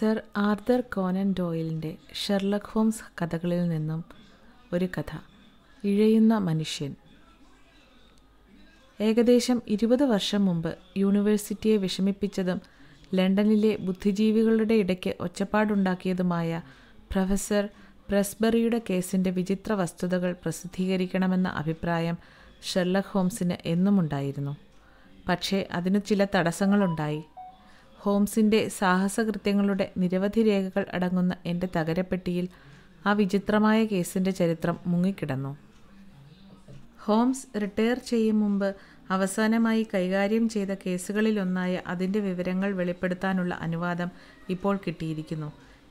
sir Arthur Conan ഡോയിലിൻ്റെ Sherlock Holmes കഥകളിൽ നിന്നും ഒരു കഥ ഇഴയുന്ന മനുഷ്യൻ ഏകദേശം ഇരുപത് വർഷം മുമ്പ് യൂണിവേഴ്സിറ്റിയെ വിഷമിപ്പിച്ചതും ലണ്ടനിലെ ബുദ്ധിജീവികളുടെ ഇടയ്ക്ക് ഒച്ചപ്പാടുണ്ടാക്കിയതുമായ പ്രൊഫസർ പ്രസ്ബറിയുടെ കേസിൻ്റെ വിചിത്ര വസ്തുതകൾ പ്രസിദ്ധീകരിക്കണമെന്ന അഭിപ്രായം ഷെർലക് ഹോംസിന് എന്നുമുണ്ടായിരുന്നു പക്ഷേ അതിന് ചില തടസ്സങ്ങളുണ്ടായി ഹോംസിൻ്റെ സാഹസകൃത്യങ്ങളുടെ നിരവധി രേഖകൾ അടങ്ങുന്ന എൻ്റെ തകരപ്പെട്ടിയിൽ ആ വിചിത്രമായ കേസിൻ്റെ ചരിത്രം മുങ്ങിക്കിടന്നു ഹോംസ് റിട്ടയർ ചെയ്യും മുമ്പ് അവസാനമായി കൈകാര്യം ചെയ്ത കേസുകളിലൊന്നായ അതിൻ്റെ വിവരങ്ങൾ വെളിപ്പെടുത്താനുള്ള അനുവാദം ഇപ്പോൾ കിട്ടിയിരിക്കുന്നു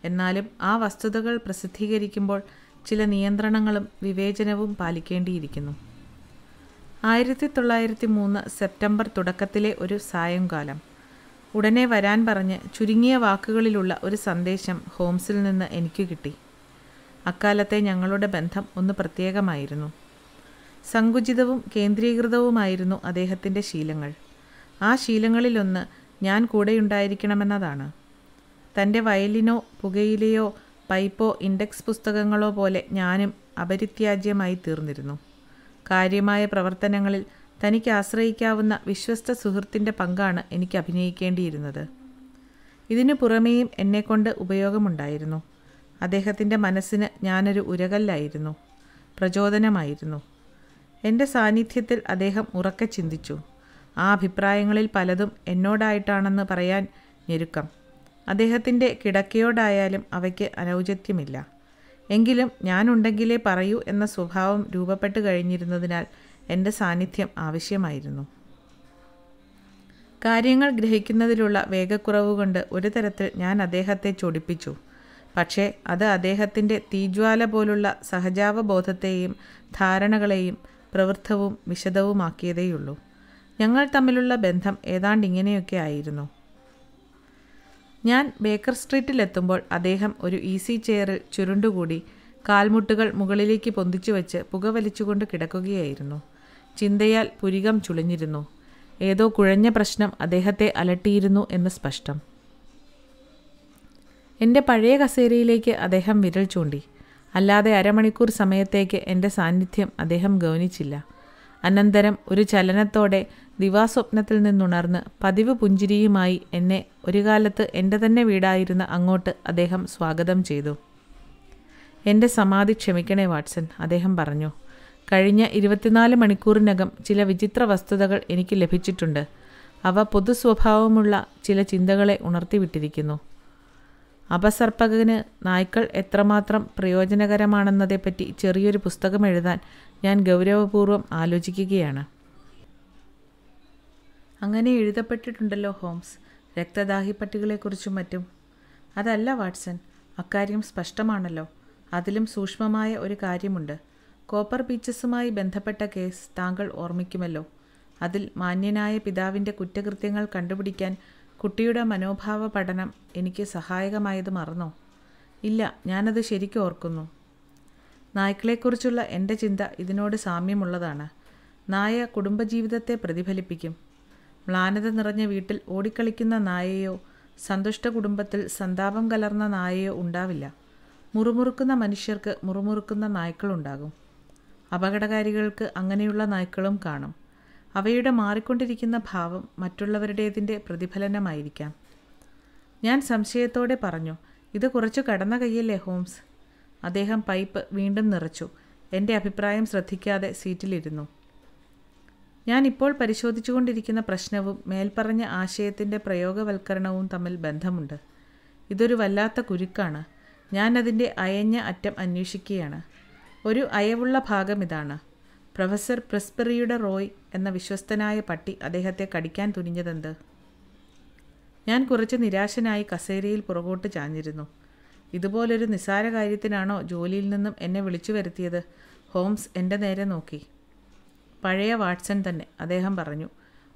എന്നാലും ആ വസ്തുതകൾ പ്രസിദ്ധീകരിക്കുമ്പോൾ ചില നിയന്ത്രണങ്ങളും വിവേചനവും പാലിക്കേണ്ടിയിരിക്കുന്നു ആയിരത്തി തൊള്ളായിരത്തി മൂന്ന് സെപ്റ്റംബർ തുടക്കത്തിലെ ഒരു സായംകാലം ഉടനെ വരാൻ പറഞ്ഞ് ചുരുങ്ങിയ വാക്കുകളിലുള്ള ഒരു സന്ദേശം ഹോംസിൽ നിന്ന് എനിക്ക് കിട്ടി അക്കാലത്തെ ഞങ്ങളുടെ ബന്ധം ഒന്ന് പ്രത്യേകമായിരുന്നു സങ്കുചിതവും കേന്ദ്രീകൃതവുമായിരുന്നു അദ്ദേഹത്തിൻ്റെ ശീലങ്ങൾ ആ ശീലങ്ങളിലൊന്ന് ഞാൻ കൂടെയുണ്ടായിരിക്കണമെന്നതാണ് തൻ്റെ വയലിനോ പുകയിലയോ പൈപ്പോ ഇൻഡെക്സ് പുസ്തകങ്ങളോ പോലെ ഞാനും അപരിത്യാജ്യമായി തീർന്നിരുന്നു കാര്യമായ പ്രവർത്തനങ്ങളിൽ തനിക്ക് ആശ്രയിക്കാവുന്ന വിശ്വസ്ത സുഹൃത്തിൻ്റെ പങ്കാണ് എനിക്ക് അഭിനയിക്കേണ്ടിയിരുന്നത് ഇതിനു പുറമേയും എന്നെക്കൊണ്ട് ഉപയോഗമുണ്ടായിരുന്നു അദ്ദേഹത്തിൻ്റെ മനസ്സിന് ഞാനൊരു ഉരകല്ലായിരുന്നു പ്രചോദനമായിരുന്നു എൻ്റെ സാന്നിധ്യത്തിൽ അദ്ദേഹം ഉറക്കെ ചിന്തിച്ചു ആ അഭിപ്രായങ്ങളിൽ പലതും എന്നോടായിട്ടാണെന്ന് പറയാൻ ഞെരുക്കം അദ്ദേഹത്തിൻ്റെ കിടക്കയോടായാലും അവയ്ക്ക് അനൗചിത്യമില്ല എങ്കിലും ഞാനുണ്ടെങ്കിലേ പറയൂ എന്ന സ്വഭാവം രൂപപ്പെട്ടു കഴിഞ്ഞിരുന്നതിനാൽ എൻ്റെ സാന്നിധ്യം ആവശ്യമായിരുന്നു കാര്യങ്ങൾ ഗ്രഹിക്കുന്നതിലുള്ള വേഗക്കുറവ് കൊണ്ട് ഒരു തരത്തിൽ ഞാൻ അദ്ദേഹത്തെ ചൊടിപ്പിച്ചു പക്ഷേ അത് അദ്ദേഹത്തിൻ്റെ തീജ്വാല പോലുള്ള സഹജാവബോധത്തെയും ധാരണകളെയും പ്രവൃത്തവും വിശദവുമാക്കിയതേയുള്ളൂ ഞങ്ങൾ തമ്മിലുള്ള ബന്ധം ഏതാണ്ട് ഇങ്ങനെയൊക്കെ ആയിരുന്നു ഞാൻ ബേക്കർ സ്ട്രീറ്റിലെത്തുമ്പോൾ അദ്ദേഹം ഒരു ഈസി ചെയറിൽ ചുരുണ്ടുകൂടി കാൽമുട്ടുകൾ മുകളിലേക്ക് പൊന്തിച്ചു വെച്ച് പുകവലിച്ചുകൊണ്ട് കിടക്കുകയായിരുന്നു ചിന്തയാൽ പുരികം ചുളിഞ്ഞിരുന്നു ഏതോ കുഴഞ്ഞ പ്രശ്നം അദ്ദേഹത്തെ അലട്ടിയിരുന്നു എന്ന് സ്പഷ്ടം എൻ്റെ പഴയ കസേരയിലേക്ക് അദ്ദേഹം വിരൽ ചൂണ്ടി അല്ലാതെ അരമണിക്കൂർ സമയത്തേക്ക് എൻ്റെ സാന്നിധ്യം അദ്ദേഹം ഗൗനിച്ചില്ല അനന്തരം ഒരു ചലനത്തോടെ ദിവാസ്വപ്നത്തിൽ നിന്നുണർന്ന് പതിവ് പുഞ്ചിരിയുമായി എന്നെ ഒരു കാലത്ത് എൻ്റെ തന്നെ വീടായിരുന്ന അങ്ങോട്ട് അദ്ദേഹം സ്വാഗതം ചെയ്തു എൻ്റെ സമാധി ക്ഷമിക്കണേ വാട്സൺ അദ്ദേഹം പറഞ്ഞു കഴിഞ്ഞ ഇരുപത്തിനാല് മണിക്കൂറിനകം ചില വിചിത്ര വസ്തുതകൾ എനിക്ക് ലഭിച്ചിട്ടുണ്ട് അവ പൊതു സ്വഭാവമുള്ള ചില ചിന്തകളെ ഉണർത്തിവിട്ടിരിക്കുന്നു അപസർപ്പകന് നായ്ക്കൾ എത്രമാത്രം പ്രയോജനകരമാണെന്നതേപ്പറ്റി ചെറിയൊരു പുസ്തകം എഴുതാൻ ഞാൻ ഗൗരവപൂർവ്വം ആലോചിക്കുകയാണ് അങ്ങനെ എഴുതപ്പെട്ടിട്ടുണ്ടല്ലോ ഹോംസ് രക്തദാഹി പട്ടികളെക്കുറിച്ചും മറ്റും അതല്ല വാട്സൺ അക്കാര്യം സ്പഷ്ടമാണല്ലോ അതിലും സൂക്ഷ്മമായ ഒരു കാര്യമുണ്ട് കോപ്പർ ബീച്ചസുമായി ബന്ധപ്പെട്ട കേസ് താങ്കൾ ഓർമ്മിക്കുമല്ലോ അതിൽ മാന്യനായ പിതാവിൻ്റെ കുറ്റകൃത്യങ്ങൾ കണ്ടുപിടിക്കാൻ കുട്ടിയുടെ മനോഭാവ പഠനം എനിക്ക് സഹായകമായത് മറന്നോ ഇല്ല ഞാനത് ശരിക്കും ഓർക്കുന്നു നായ്ക്കളെക്കുറിച്ചുള്ള എൻ്റെ ചിന്ത ഇതിനോട് സാമ്യമുള്ളതാണ് നായ കുടുംബജീവിതത്തെ പ്രതിഫലിപ്പിക്കും മ്ലാനത നിറഞ്ഞ വീട്ടിൽ ഓടിക്കളിക്കുന്ന നായയോ സന്തുഷ്ട കുടുംബത്തിൽ സന്താപം കലർന്ന നായയോ ഉണ്ടാവില്ല മുറുമുറുക്കുന്ന മനുഷ്യർക്ക് മുറുമുറുക്കുന്ന നായ്ക്കളുണ്ടാകും അപകടകാരികൾക്ക് അങ്ങനെയുള്ള നായ്ക്കളും കാണും അവയുടെ മാറിക്കൊണ്ടിരിക്കുന്ന ഭാവം മറ്റുള്ളവരുടേതിൻ്റെ പ്രതിഫലനമായിരിക്കാം ഞാൻ സംശയത്തോടെ പറഞ്ഞു ഇത് കുറച്ചു കടന്ന കയ്യല്ലേ ഹോംസ് അദ്ദേഹം പൈപ്പ് വീണ്ടും നിറച്ചു എൻ്റെ അഭിപ്രായം ശ്രദ്ധിക്കാതെ സീറ്റിലിരുന്നു ഞാൻ ഇപ്പോൾ പരിശോധിച്ചുകൊണ്ടിരിക്കുന്ന പ്രശ്നവും മേൽപ്പറഞ്ഞ ആശയത്തിൻ്റെ പ്രയോഗവൽക്കരണവും തമ്മിൽ ബന്ധമുണ്ട് ഇതൊരു വല്ലാത്ത കുരുക്കാണ് ഞാനതിൻ്റെ അയഞ്ഞ അറ്റം അന്വേഷിക്കുകയാണ് ഒരു അയവുള്ള ഭാഗം ഇതാണ് പ്രൊഫസർ പ്രിസ്പെറിയുടെ റോയ് എന്ന വിശ്വസ്തനായ പട്ടി അദ്ദേഹത്തെ കടിക്കാൻ തുനിഞ്ഞതെന്ത് ഞാൻ കുറച്ച് നിരാശനായി കസേരയിൽ പുറകോട്ട് ചാഞ്ഞിരുന്നു ഇതുപോലൊരു നിസ്സാര കാര്യത്തിനാണോ ജോലിയിൽ നിന്നും എന്നെ വിളിച്ചു വരുത്തിയത് ഹോംസ് എൻ്റെ നേരെ നോക്കി പഴയ വാട്സൺ തന്നെ അദ്ദേഹം പറഞ്ഞു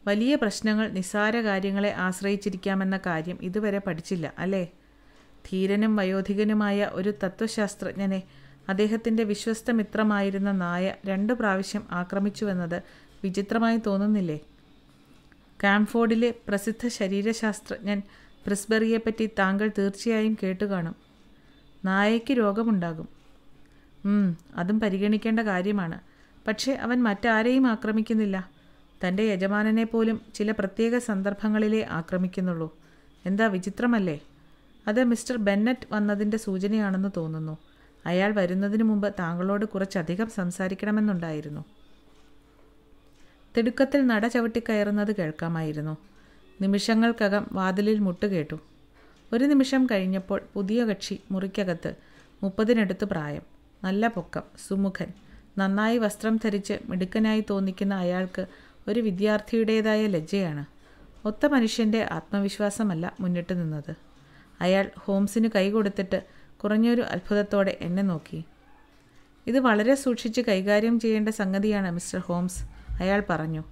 വലിയ പ്രശ്നങ്ങൾ നിസ്സാര കാര്യങ്ങളെ ആശ്രയിച്ചിരിക്കാമെന്ന കാര്യം ഇതുവരെ പഠിച്ചില്ല അല്ലേ ധീരനും വയോധികനുമായ ഒരു തത്വശാസ്ത്രജ്ഞനെ അദ്ദേഹത്തിൻ്റെ വിശ്വസ്ത മിത്രമായിരുന്ന നായ രണ്ട് പ്രാവശ്യം ആക്രമിച്ചുവെന്നത് വിചിത്രമായി തോന്നുന്നില്ലേ കാംഫോർഡിലെ പ്രസിദ്ധ ശരീരശാസ്ത്രജ്ഞൻ പ്രിസ്ബെറിയെപ്പറ്റി താങ്കൾ തീർച്ചയായും കേട്ടുകാണും നായയ്ക്ക് രോഗമുണ്ടാകും അതും പരിഗണിക്കേണ്ട കാര്യമാണ് പക്ഷേ അവൻ മറ്റാരെയും ആക്രമിക്കുന്നില്ല തൻ്റെ യജമാനനെ പോലും ചില പ്രത്യേക സന്ദർഭങ്ങളിലേ ആക്രമിക്കുന്നുള്ളൂ എന്താ വിചിത്രമല്ലേ അത് മിസ്റ്റർ ബെന്നറ്റ് വന്നതിൻ്റെ സൂചനയാണെന്ന് തോന്നുന്നു അയാൾ വരുന്നതിനു മുമ്പ് താങ്കളോട് കുറച്ചധികം സംസാരിക്കണമെന്നുണ്ടായിരുന്നു തിടുക്കത്തിൽ നട ചവിട്ടിക്കയറുന്നത് കേൾക്കാമായിരുന്നു നിമിഷങ്ങൾക്കകം വാതിലിൽ മുട്ടുകേട്ടു ഒരു നിമിഷം കഴിഞ്ഞപ്പോൾ പുതിയ കക്ഷി മുറിക്കകത്ത് മുപ്പതിനടുത്ത് പ്രായം നല്ല പൊക്കം സുമുഖൻ നന്നായി വസ്ത്രം ധരിച്ച് മിടുക്കനായി തോന്നിക്കുന്ന അയാൾക്ക് ഒരു വിദ്യാർത്ഥിയുടേതായ ലജ്ജയാണ് ഒത്ത മനുഷ്യൻ്റെ ആത്മവിശ്വാസമല്ല മുന്നിട്ട് നിന്നത് അയാൾ ഹോംസിന് കൈ കൊടുത്തിട്ട് കുറഞ്ഞൊരു അത്ഭുതത്തോടെ എന്നെ നോക്കി ഇത് വളരെ സൂക്ഷിച്ച് കൈകാര്യം ചെയ്യേണ്ട സംഗതിയാണ് മിസ്റ്റർ ഹോംസ് അയാൾ പറഞ്ഞു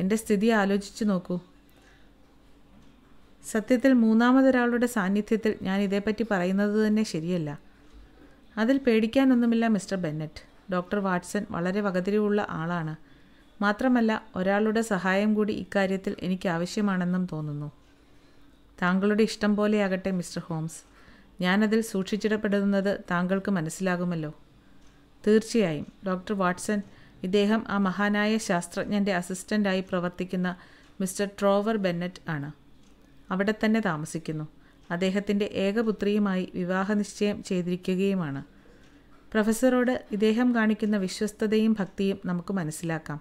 എൻ്റെ സ്ഥിതി ആലോചിച്ചു നോക്കൂ സത്യത്തിൽ മൂന്നാമതൊരാളുടെ സാന്നിധ്യത്തിൽ ഞാൻ ഇതേപ്പറ്റി പറയുന്നത് തന്നെ ശരിയല്ല അതിൽ പേടിക്കാനൊന്നുമില്ല മിസ്റ്റർ ബെന്നറ്റ് ഡോക്ടർ വാട്സൺ വളരെ വകതിരിവുള്ള ആളാണ് മാത്രമല്ല ഒരാളുടെ സഹായം കൂടി ഇക്കാര്യത്തിൽ എനിക്ക് ആവശ്യമാണെന്നും തോന്നുന്നു താങ്കളുടെ ഇഷ്ടം പോലെയാകട്ടെ മിസ്റ്റർ ഹോംസ് ഞാനതിൽ സൂക്ഷിച്ചിടപ്പെടുന്നത് താങ്കൾക്ക് മനസ്സിലാകുമല്ലോ തീർച്ചയായും ഡോക്ടർ വാട്സൺ ഇദ്ദേഹം ആ മഹാനായ ശാസ്ത്രജ്ഞൻ്റെ അസിസ്റ്റൻ്റായി പ്രവർത്തിക്കുന്ന മിസ്റ്റർ ട്രോവർ ബെന്നറ്റ് ആണ് അവിടെ തന്നെ താമസിക്കുന്നു അദ്ദേഹത്തിൻ്റെ ഏകപുത്രിയുമായി വിവാഹനിശ്ചയം ചെയ്തിരിക്കുകയുമാണ് പ്രൊഫസറോട് ഇദ്ദേഹം കാണിക്കുന്ന വിശ്വസ്തതയും ഭക്തിയും നമുക്ക് മനസ്സിലാക്കാം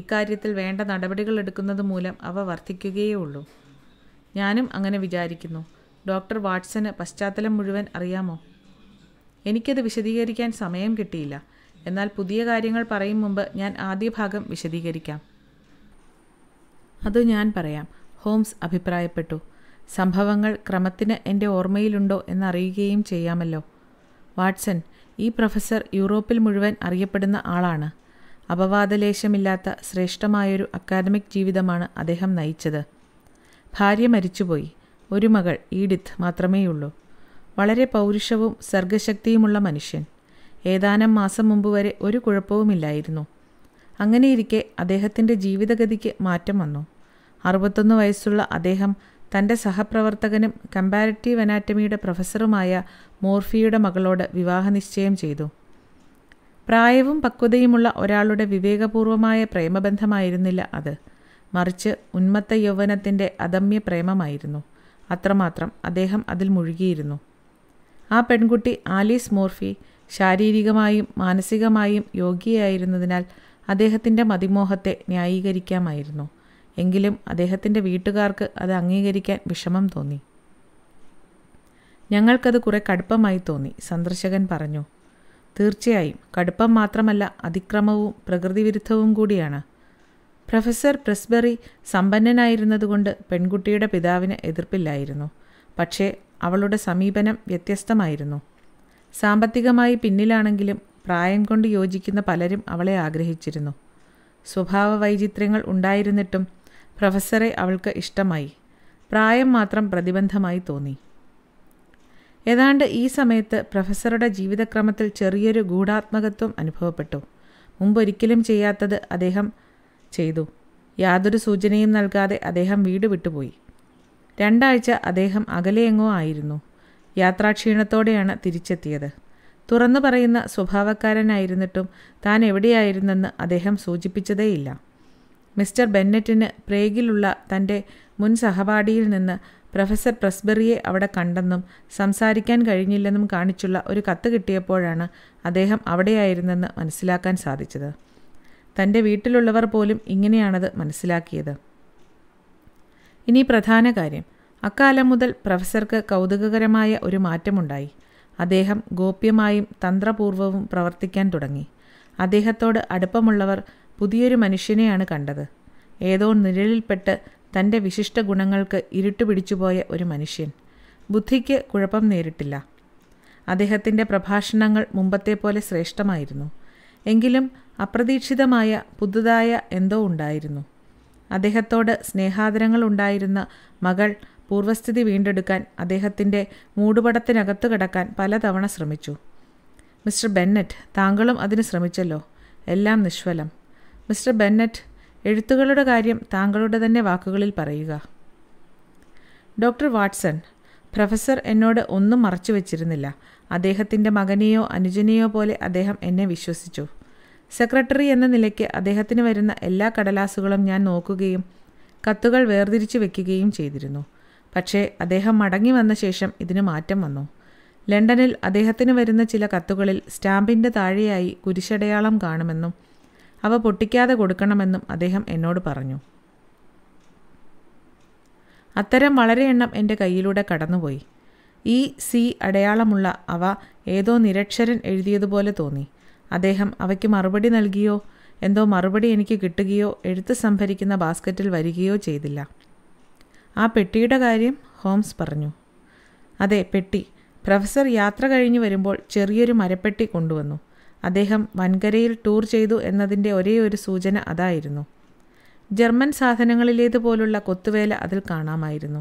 ഇക്കാര്യത്തിൽ വേണ്ട നടപടികൾ എടുക്കുന്നത് മൂലം അവ വർദ്ധിക്കുകയേ ഉള്ളൂ ഞാനും അങ്ങനെ വിചാരിക്കുന്നു ഡോക്ടർ വാട്സന് പശ്ചാത്തലം മുഴുവൻ അറിയാമോ എനിക്കത് വിശദീകരിക്കാൻ സമയം കിട്ടിയില്ല എന്നാൽ പുതിയ കാര്യങ്ങൾ പറയും മുമ്പ് ഞാൻ ആദ്യ ഭാഗം വിശദീകരിക്കാം അത് ഞാൻ പറയാം ഹോംസ് അഭിപ്രായപ്പെട്ടു സംഭവങ്ങൾ ക്രമത്തിന് എൻ്റെ ഓർമ്മയിലുണ്ടോ എന്നറിയുകയും ചെയ്യാമല്ലോ വാട്സൺ ഈ പ്രൊഫസർ യൂറോപ്പിൽ മുഴുവൻ അറിയപ്പെടുന്ന ആളാണ് അപവാദലേശമില്ലാത്ത ശ്രേഷ്ഠമായൊരു അക്കാദമിക് ജീവിതമാണ് അദ്ദേഹം നയിച്ചത് ഭാര്യ മരിച്ചുപോയി ഒരു മകൾ ഈഡിത്ത് മാത്രമേയുള്ളൂ വളരെ പൗരുഷവും സർഗശക്തിയുമുള്ള മനുഷ്യൻ ഏതാനും മാസം മുമ്പ് വരെ ഒരു കുഴപ്പവുമില്ലായിരുന്നു അങ്ങനെയിരിക്കെ അദ്ദേഹത്തിൻ്റെ ജീവിതഗതിക്ക് മാറ്റം വന്നു അറുപത്തൊന്ന് വയസ്സുള്ള അദ്ദേഹം തൻ്റെ സഹപ്രവർത്തകനും കമ്പാരിറ്റീവ് അനാറ്റമിയുടെ പ്രൊഫസറുമായ മോർഫിയുടെ മകളോട് വിവാഹനിശ്ചയം ചെയ്തു പ്രായവും പക്വതയുമുള്ള ഒരാളുടെ വിവേകപൂർവമായ പ്രേമബന്ധമായിരുന്നില്ല അത് മറിച്ച് ഉന്മത്ത യൗവനത്തിൻ്റെ അദമ്യ പ്രേമമായിരുന്നു അത്രമാത്രം അദ്ദേഹം അതിൽ മുഴുകിയിരുന്നു ആ പെൺകുട്ടി ആലീസ് മോർഫി ശാരീരികമായും മാനസികമായും യോഗ്യയായിരുന്നതിനാൽ അദ്ദേഹത്തിൻ്റെ മതിമോഹത്തെ ന്യായീകരിക്കാമായിരുന്നു എങ്കിലും അദ്ദേഹത്തിൻ്റെ വീട്ടുകാർക്ക് അത് അംഗീകരിക്കാൻ വിഷമം തോന്നി ഞങ്ങൾക്കത് കുറെ കടുപ്പമായി തോന്നി സന്ദർശകൻ പറഞ്ഞു തീർച്ചയായും കടുപ്പം മാത്രമല്ല അതിക്രമവും പ്രകൃതിവിരുദ്ധവും കൂടിയാണ് പ്രൊഫസർ പ്രസ്ബറി സമ്പന്നനായിരുന്നതുകൊണ്ട് പെൺകുട്ടിയുടെ പിതാവിന് എതിർപ്പില്ലായിരുന്നു പക്ഷേ അവളുടെ സമീപനം വ്യത്യസ്തമായിരുന്നു സാമ്പത്തികമായി പിന്നിലാണെങ്കിലും പ്രായം കൊണ്ട് യോജിക്കുന്ന പലരും അവളെ ആഗ്രഹിച്ചിരുന്നു സ്വഭാവ വൈചിത്ര്യങ്ങൾ ഉണ്ടായിരുന്നിട്ടും പ്രൊഫസറെ അവൾക്ക് ഇഷ്ടമായി പ്രായം മാത്രം പ്രതിബന്ധമായി തോന്നി ഏതാണ്ട് ഈ സമയത്ത് പ്രൊഫസറുടെ ജീവിതക്രമത്തിൽ ചെറിയൊരു ഗൂഢാത്മകത്വം അനുഭവപ്പെട്ടു മുമ്പൊരിക്കലും ചെയ്യാത്തത് അദ്ദേഹം ചെയ്തു യാതൊരു സൂചനയും നൽകാതെ അദ്ദേഹം വീട് വിട്ടുപോയി രണ്ടാഴ്ച അദ്ദേഹം അകലെയെങ്ങോ ആയിരുന്നു യാത്രാക്ഷീണത്തോടെയാണ് തിരിച്ചെത്തിയത് തുറന്നു പറയുന്ന സ്വഭാവക്കാരനായിരുന്നിട്ടും താൻ എവിടെയായിരുന്നെന്ന് അദ്ദേഹം സൂചിപ്പിച്ചതേയില്ല മിസ്റ്റർ ബെന്നറ്റിന് പ്രേഗിലുള്ള തൻ്റെ മുൻ സഹപാഠിയിൽ നിന്ന് പ്രൊഫസർ പ്രസ്ബെറിയെ അവിടെ കണ്ടെന്നും സംസാരിക്കാൻ കഴിഞ്ഞില്ലെന്നും കാണിച്ചുള്ള ഒരു കത്ത് കിട്ടിയപ്പോഴാണ് അദ്ദേഹം അവിടെയായിരുന്നെന്ന് മനസ്സിലാക്കാൻ സാധിച്ചത് തൻ്റെ വീട്ടിലുള്ളവർ പോലും ഇങ്ങനെയാണത് മനസ്സിലാക്കിയത് ഇനി പ്രധാന കാര്യം അക്കാലം മുതൽ പ്രൊഫസർക്ക് കൗതുകകരമായ ഒരു മാറ്റമുണ്ടായി അദ്ദേഹം ഗോപ്യമായും തന്ത്രപൂർവവും പ്രവർത്തിക്കാൻ തുടങ്ങി അദ്ദേഹത്തോട് അടുപ്പമുള്ളവർ പുതിയൊരു മനുഷ്യനെയാണ് കണ്ടത് ഏതോ നിഴലിൽപ്പെട്ട് തൻ്റെ വിശിഷ്ട ഗുണങ്ങൾക്ക് ഇരുട്ടുപിടിച്ചുപോയ ഒരു മനുഷ്യൻ ബുദ്ധിക്ക് കുഴപ്പം നേരിട്ടില്ല അദ്ദേഹത്തിൻ്റെ പ്രഭാഷണങ്ങൾ മുമ്പത്തെ പോലെ ശ്രേഷ്ഠമായിരുന്നു എങ്കിലും അപ്രതീക്ഷിതമായ പുതുതായ എന്തോ ഉണ്ടായിരുന്നു അദ്ദേഹത്തോട് സ്നേഹാദരങ്ങൾ ഉണ്ടായിരുന്ന മകൾ പൂർവസ്ഥിതി വീണ്ടെടുക്കാൻ അദ്ദേഹത്തിൻ്റെ മൂടുപടത്തിനകത്തു കിടക്കാൻ പലതവണ ശ്രമിച്ചു മിസ്റ്റർ ബെന്നറ്റ് താങ്കളും അതിന് ശ്രമിച്ചല്ലോ എല്ലാം നിഷ്ഫലം മിസ്റ്റർ ബെന്നറ്റ് എഴുത്തുകളുടെ കാര്യം താങ്കളുടെ തന്നെ വാക്കുകളിൽ പറയുക ഡോക്ടർ വാട്സൺ പ്രൊഫസർ എന്നോട് ഒന്നും മറച്ചു വച്ചിരുന്നില്ല അദ്ദേഹത്തിൻ്റെ മകനെയോ അനുജനെയോ പോലെ അദ്ദേഹം എന്നെ വിശ്വസിച്ചു സെക്രട്ടറി എന്ന നിലയ്ക്ക് അദ്ദേഹത്തിന് വരുന്ന എല്ലാ കടലാസുകളും ഞാൻ നോക്കുകയും കത്തുകൾ വേർതിരിച്ചു വെക്കുകയും ചെയ്തിരുന്നു പക്ഷേ അദ്ദേഹം മടങ്ങി വന്ന ശേഷം ഇതിന് മാറ്റം വന്നു ലണ്ടനിൽ അദ്ദേഹത്തിന് വരുന്ന ചില കത്തുകളിൽ സ്റ്റാമ്പിൻ്റെ താഴെയായി കുരിശടയാളം കാണുമെന്നും അവ പൊട്ടിക്കാതെ കൊടുക്കണമെന്നും അദ്ദേഹം എന്നോട് പറഞ്ഞു അത്തരം വളരെ എണ്ണം എൻ്റെ കയ്യിലൂടെ കടന്നുപോയി ഈ സി അടയാളമുള്ള അവ ഏതോ നിരക്ഷരൻ എഴുതിയതുപോലെ തോന്നി അദ്ദേഹം അവയ്ക്ക് മറുപടി നൽകിയോ എന്തോ മറുപടി എനിക്ക് കിട്ടുകയോ എഴുത്ത് സംഭരിക്കുന്ന ബാസ്ക്കറ്റിൽ വരികയോ ചെയ്തില്ല ആ പെട്ടിയുടെ കാര്യം ഹോംസ് പറഞ്ഞു അതെ പെട്ടി പ്രൊഫസർ യാത്ര കഴിഞ്ഞു വരുമ്പോൾ ചെറിയൊരു മരപ്പെട്ടി കൊണ്ടുവന്നു അദ്ദേഹം വൻകരയിൽ ടൂർ ചെയ്തു എന്നതിൻ്റെ ഒരേ ഒരു സൂചന അതായിരുന്നു ജർമ്മൻ സാധനങ്ങളിലേതുപോലുള്ള കൊത്തുവേല അതിൽ കാണാമായിരുന്നു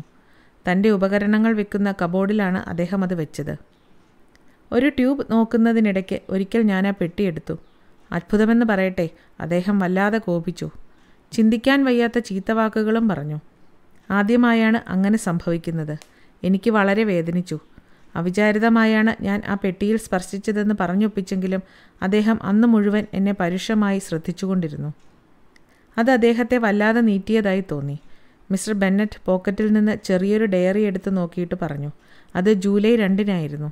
തൻ്റെ ഉപകരണങ്ങൾ വെക്കുന്ന കബോർഡിലാണ് അദ്ദേഹം അത് വെച്ചത് ഒരു ട്യൂബ് നോക്കുന്നതിനിടയ്ക്ക് ഒരിക്കൽ ഞാൻ ആ പെട്ടിയെടുത്തു അത്ഭുതമെന്ന് പറയട്ടെ അദ്ദേഹം വല്ലാതെ കോപിച്ചു ചിന്തിക്കാൻ വയ്യാത്ത ചീത്തവാക്കുകളും പറഞ്ഞു ആദ്യമായാണ് അങ്ങനെ സംഭവിക്കുന്നത് എനിക്ക് വളരെ വേദനിച്ചു അവിചാരിതമായാണ് ഞാൻ ആ പെട്ടിയിൽ സ്പർശിച്ചതെന്ന് പറഞ്ഞൊപ്പിച്ചെങ്കിലും അദ്ദേഹം അന്ന് മുഴുവൻ എന്നെ പരുഷമായി ശ്രദ്ധിച്ചുകൊണ്ടിരുന്നു അത് അദ്ദേഹത്തെ വല്ലാതെ നീറ്റിയതായി തോന്നി മിസ്റ്റർ ബെന്നറ്റ് പോക്കറ്റിൽ നിന്ന് ചെറിയൊരു ഡയറി എടുത്ത് നോക്കിയിട്ട് പറഞ്ഞു അത് ജൂലൈ രണ്ടിനായിരുന്നു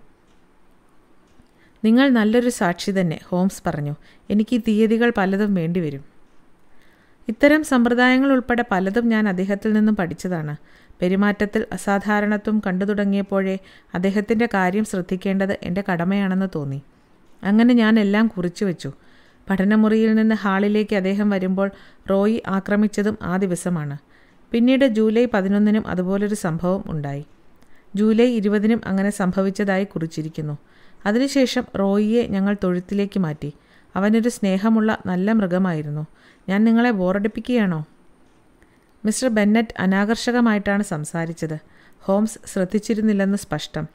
നിങ്ങൾ നല്ലൊരു സാക്ഷി തന്നെ ഹോംസ് പറഞ്ഞു എനിക്ക് ഈ തീയതികൾ പലതും വേണ്ടിവരും ഇത്തരം സമ്പ്രദായങ്ങൾ ഉൾപ്പെടെ പലതും ഞാൻ അദ്ദേഹത്തിൽ നിന്നും പഠിച്ചതാണ് പെരുമാറ്റത്തിൽ അസാധാരണത്വം കണ്ടു തുടങ്ങിയപ്പോഴേ അദ്ദേഹത്തിൻ്റെ കാര്യം ശ്രദ്ധിക്കേണ്ടത് എൻ്റെ കടമയാണെന്ന് തോന്നി അങ്ങനെ ഞാൻ എല്ലാം കുറിച്ചു വെച്ചു പഠനമുറിയിൽ നിന്ന് ഹാളിലേക്ക് അദ്ദേഹം വരുമ്പോൾ റോയി ആക്രമിച്ചതും ആ ദിവസമാണ് പിന്നീട് ജൂലൈ പതിനൊന്നിനും അതുപോലൊരു സംഭവം ഉണ്ടായി ജൂലൈ ഇരുപതിനും അങ്ങനെ സംഭവിച്ചതായി കുറിച്ചിരിക്കുന്നു അതിനുശേഷം റോയിയെ ഞങ്ങൾ തൊഴുത്തിലേക്ക് മാറ്റി അവനൊരു സ്നേഹമുള്ള നല്ല മൃഗമായിരുന്നു ഞാൻ നിങ്ങളെ ബോറടിപ്പിക്കുകയാണോ മിസ്റ്റർ ബെന്നറ്റ് അനാകർഷകമായിട്ടാണ് സംസാരിച്ചത് ഹോംസ് ശ്രദ്ധിച്ചിരുന്നില്ലെന്ന് സ്പഷ്ടം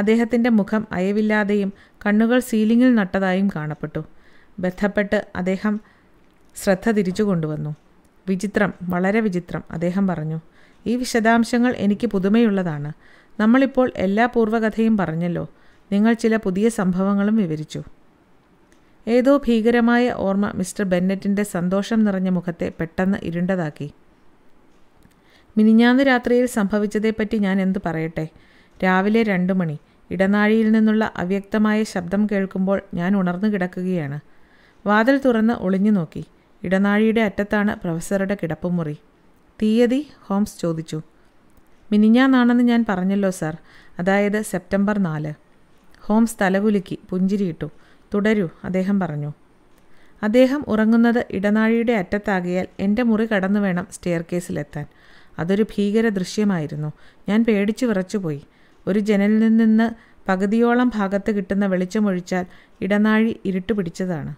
അദ്ദേഹത്തിൻ്റെ മുഖം അയവില്ലാതെയും കണ്ണുകൾ സീലിംഗിൽ നട്ടതായും കാണപ്പെട്ടു ബന്ധപ്പെട്ട് അദ്ദേഹം ശ്രദ്ധ തിരിച്ചു കൊണ്ടുവന്നു വിചിത്രം വളരെ വിചിത്രം അദ്ദേഹം പറഞ്ഞു ഈ വിശദാംശങ്ങൾ എനിക്ക് പുതുമയുള്ളതാണ് നമ്മളിപ്പോൾ എല്ലാ പൂർവ്വകഥയും പറഞ്ഞല്ലോ നിങ്ങൾ ചില പുതിയ സംഭവങ്ങളും വിവരിച്ചു ഏതോ ഭീകരമായ ഓർമ്മ മിസ്റ്റർ ബെന്നറ്റിൻ്റെ സന്തോഷം നിറഞ്ഞ മുഖത്തെ പെട്ടെന്ന് ഇരുണ്ടതാക്കി മിനിഞ്ഞാന്ന് രാത്രിയിൽ സംഭവിച്ചതേപ്പറ്റി ഞാൻ എന്തു പറയട്ടെ രാവിലെ രണ്ടു മണി ഇടനാഴിയിൽ നിന്നുള്ള അവ്യക്തമായ ശബ്ദം കേൾക്കുമ്പോൾ ഞാൻ ഉണർന്നു കിടക്കുകയാണ് വാതിൽ തുറന്ന് ഒളിഞ്ഞു നോക്കി ഇടനാഴിയുടെ അറ്റത്താണ് പ്രൊഫസറുടെ കിടപ്പുമുറി തീയതി ഹോംസ് ചോദിച്ചു മിനിഞ്ഞാന്നാണെന്ന് ഞാൻ പറഞ്ഞല്ലോ സാർ അതായത് സെപ്റ്റംബർ നാല് ഹോംസ് തലകുലുക്കി പുഞ്ചിരിയിട്ടു തുടരൂ അദ്ദേഹം പറഞ്ഞു അദ്ദേഹം ഉറങ്ങുന്നത് ഇടനാഴിയുടെ അറ്റത്താകിയാൽ എൻ്റെ മുറി കടന്നു വേണം സ്റ്റെയർ കേസിലെത്താൻ അതൊരു ഭീകര ദൃശ്യമായിരുന്നു ഞാൻ പേടിച്ചു വിറച്ചുപോയി ഒരു ജനലിൽ നിന്ന് പകുതിയോളം ഭാഗത്ത് കിട്ടുന്ന വെളിച്ചമൊഴിച്ചാൽ ഇടനാഴി ഇരുട്ട് പിടിച്ചതാണ്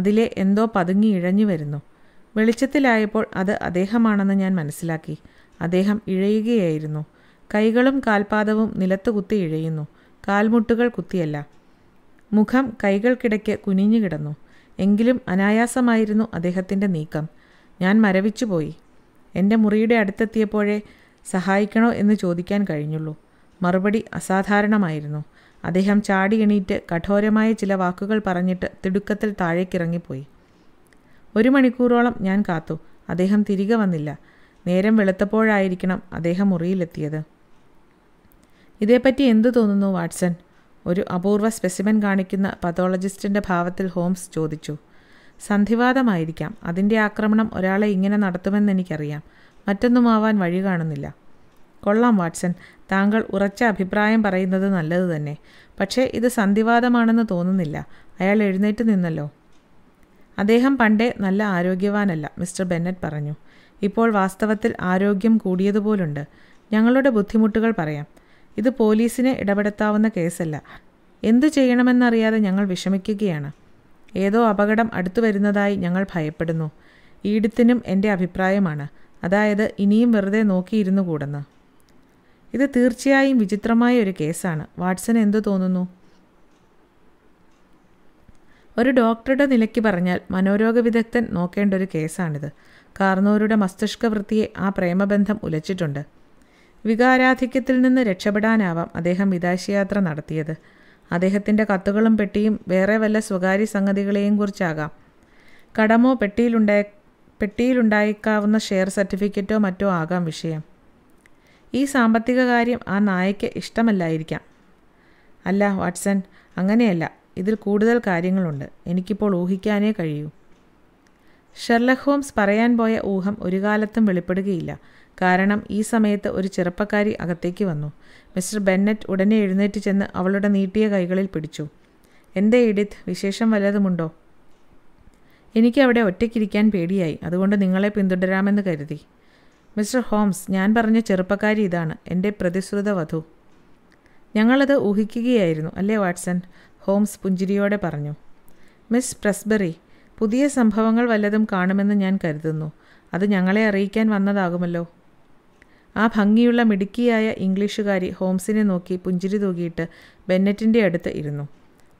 അതിലെ എന്തോ പതുങ്ങി ഇഴഞ്ഞു വരുന്നു വെളിച്ചത്തിലായപ്പോൾ അത് അദ്ദേഹമാണെന്ന് ഞാൻ മനസ്സിലാക്കി അദ്ദേഹം ഇഴയുകയായിരുന്നു കൈകളും കാൽപാദവും നിലത്തുകുത്തി കുത്തി ഇഴയുന്നു കാൽമുട്ടുകൾ കുത്തിയല്ല മുഖം കൈകൾക്കിടയ്ക്ക് കുനിഞ്ഞു കിടന്നു എങ്കിലും അനായാസമായിരുന്നു അദ്ദേഹത്തിൻ്റെ നീക്കം ഞാൻ മരവിച്ചുപോയി എൻ്റെ മുറിയുടെ അടുത്തെത്തിയപ്പോഴേ സഹായിക്കണോ എന്ന് ചോദിക്കാൻ കഴിഞ്ഞുള്ളൂ മറുപടി അസാധാരണമായിരുന്നു അദ്ദേഹം ചാടി എണീറ്റ് കഠോരമായ ചില വാക്കുകൾ പറഞ്ഞിട്ട് തിടുക്കത്തിൽ താഴേക്കിറങ്ങിപ്പോയി ഒരു മണിക്കൂറോളം ഞാൻ കാത്തു അദ്ദേഹം തിരികെ വന്നില്ല നേരം വെളുത്തപ്പോഴായിരിക്കണം അദ്ദേഹം മുറിയിലെത്തിയത് ഇതേപ്പറ്റി എന്തു തോന്നുന്നു വാട്സൺ ഒരു അപൂർവ സ്പെസിമൻ കാണിക്കുന്ന പതോളജിസ്റ്റിൻ്റെ ഭാവത്തിൽ ഹോംസ് ചോദിച്ചു സന്ധിവാദമായിരിക്കാം അതിൻ്റെ ആക്രമണം ഒരാളെ ഇങ്ങനെ നടത്തുമെന്ന് എനിക്കറിയാം മറ്റൊന്നുമാവാൻ വഴി കാണുന്നില്ല കൊള്ളാം വാട്സൺ താങ്കൾ ഉറച്ച അഭിപ്രായം പറയുന്നത് നല്ലത് തന്നെ പക്ഷേ ഇത് സന്ധിവാദമാണെന്ന് തോന്നുന്നില്ല അയാൾ എഴുന്നേറ്റ് നിന്നല്ലോ അദ്ദേഹം പണ്ടേ നല്ല ആരോഗ്യവാനല്ല മിസ്റ്റർ ബെന്നറ്റ് പറഞ്ഞു ഇപ്പോൾ വാസ്തവത്തിൽ ആരോഗ്യം കൂടിയതുപോലുണ്ട് ഞങ്ങളുടെ ബുദ്ധിമുട്ടുകൾ പറയാം ഇത് പോലീസിന് ഇടപെടുത്താവുന്ന കേസല്ല എന്തു ചെയ്യണമെന്നറിയാതെ ഞങ്ങൾ വിഷമിക്കുകയാണ് ഏതോ അപകടം അടുത്തു വരുന്നതായി ഞങ്ങൾ ഭയപ്പെടുന്നു ഈടുത്തിനും എൻ്റെ അഭിപ്രായമാണ് അതായത് ഇനിയും വെറുതെ നോക്കിയിരുന്നു കൂടെന്ന് ഇത് തീർച്ചയായും വിചിത്രമായ ഒരു കേസാണ് വാട്സൺ എന്തു തോന്നുന്നു ഒരു ഡോക്ടറുടെ നിലയ്ക്ക് പറഞ്ഞാൽ മനോരോഗ വിദഗ്ധൻ നോക്കേണ്ട ഒരു കേസാണിത് കാർന്നൂരുടെ മസ്തിഷ്ക വൃത്തിയെ ആ പ്രേമബന്ധം ഉലച്ചിട്ടുണ്ട് വികാരാധിക്യത്തിൽ നിന്ന് രക്ഷപ്പെടാനാവാം അദ്ദേഹം വിദേശയാത്ര നടത്തിയത് അദ്ദേഹത്തിൻ്റെ കത്തുകളും പെട്ടിയും വേറെ വല്ല സ്വകാര്യ സംഗതികളെയും കുറിച്ചാകാം കടമോ പെട്ടിയിലുണ്ടായ പെട്ടിയിലുണ്ടായിക്കാവുന്ന ഷെയർ സർട്ടിഫിക്കറ്റോ മറ്റോ ആകാം വിഷയം ഈ സാമ്പത്തിക കാര്യം ആ നായയ്ക്ക് ഇഷ്ടമല്ലായിരിക്കാം അല്ല വാട്സൺ അങ്ങനെയല്ല ഇതിൽ കൂടുതൽ കാര്യങ്ങളുണ്ട് എനിക്കിപ്പോൾ ഊഹിക്കാനേ കഴിയൂ ഷെർലക് ഹോംസ് പറയാൻ പോയ ഊഹം ഒരു കാലത്തും വെളിപ്പെടുകയില്ല കാരണം ഈ സമയത്ത് ഒരു ചെറുപ്പക്കാരി അകത്തേക്ക് വന്നു മിസ്റ്റർ ബെന്നറ്റ് ഉടനെ എഴുന്നേറ്റ് ചെന്ന് അവളുടെ നീട്ടിയ കൈകളിൽ പിടിച്ചു എന്തേ എഡിത്ത് വിശേഷം വല്ലതുമുണ്ടോ എനിക്ക് അവിടെ ഒറ്റയ്ക്കിരിക്കാൻ പേടിയായി അതുകൊണ്ട് നിങ്ങളെ പിന്തുടരാമെന്ന് കരുതി മിസ്റ്റർ ഹോംസ് ഞാൻ പറഞ്ഞ ചെറുപ്പക്കാരി ഇതാണ് എൻ്റെ പ്രതിശ്രുത വധു ഞങ്ങളത് ഊഹിക്കുകയായിരുന്നു അല്ലേ വാട്സൺ ഹോംസ് പുഞ്ചിരിയോടെ പറഞ്ഞു മിസ് പ്രസ്ബറി പുതിയ സംഭവങ്ങൾ വല്ലതും കാണുമെന്ന് ഞാൻ കരുതുന്നു അത് ഞങ്ങളെ അറിയിക്കാൻ വന്നതാകുമല്ലോ ആ ഭംഗിയുള്ള മിടുക്കിയായ ഇംഗ്ലീഷുകാരി ഹോംസിനെ നോക്കി പുഞ്ചിരി തൂകിയിട്ട് ബെന്നറ്റിൻ്റെ അടുത്ത് ഇരുന്നു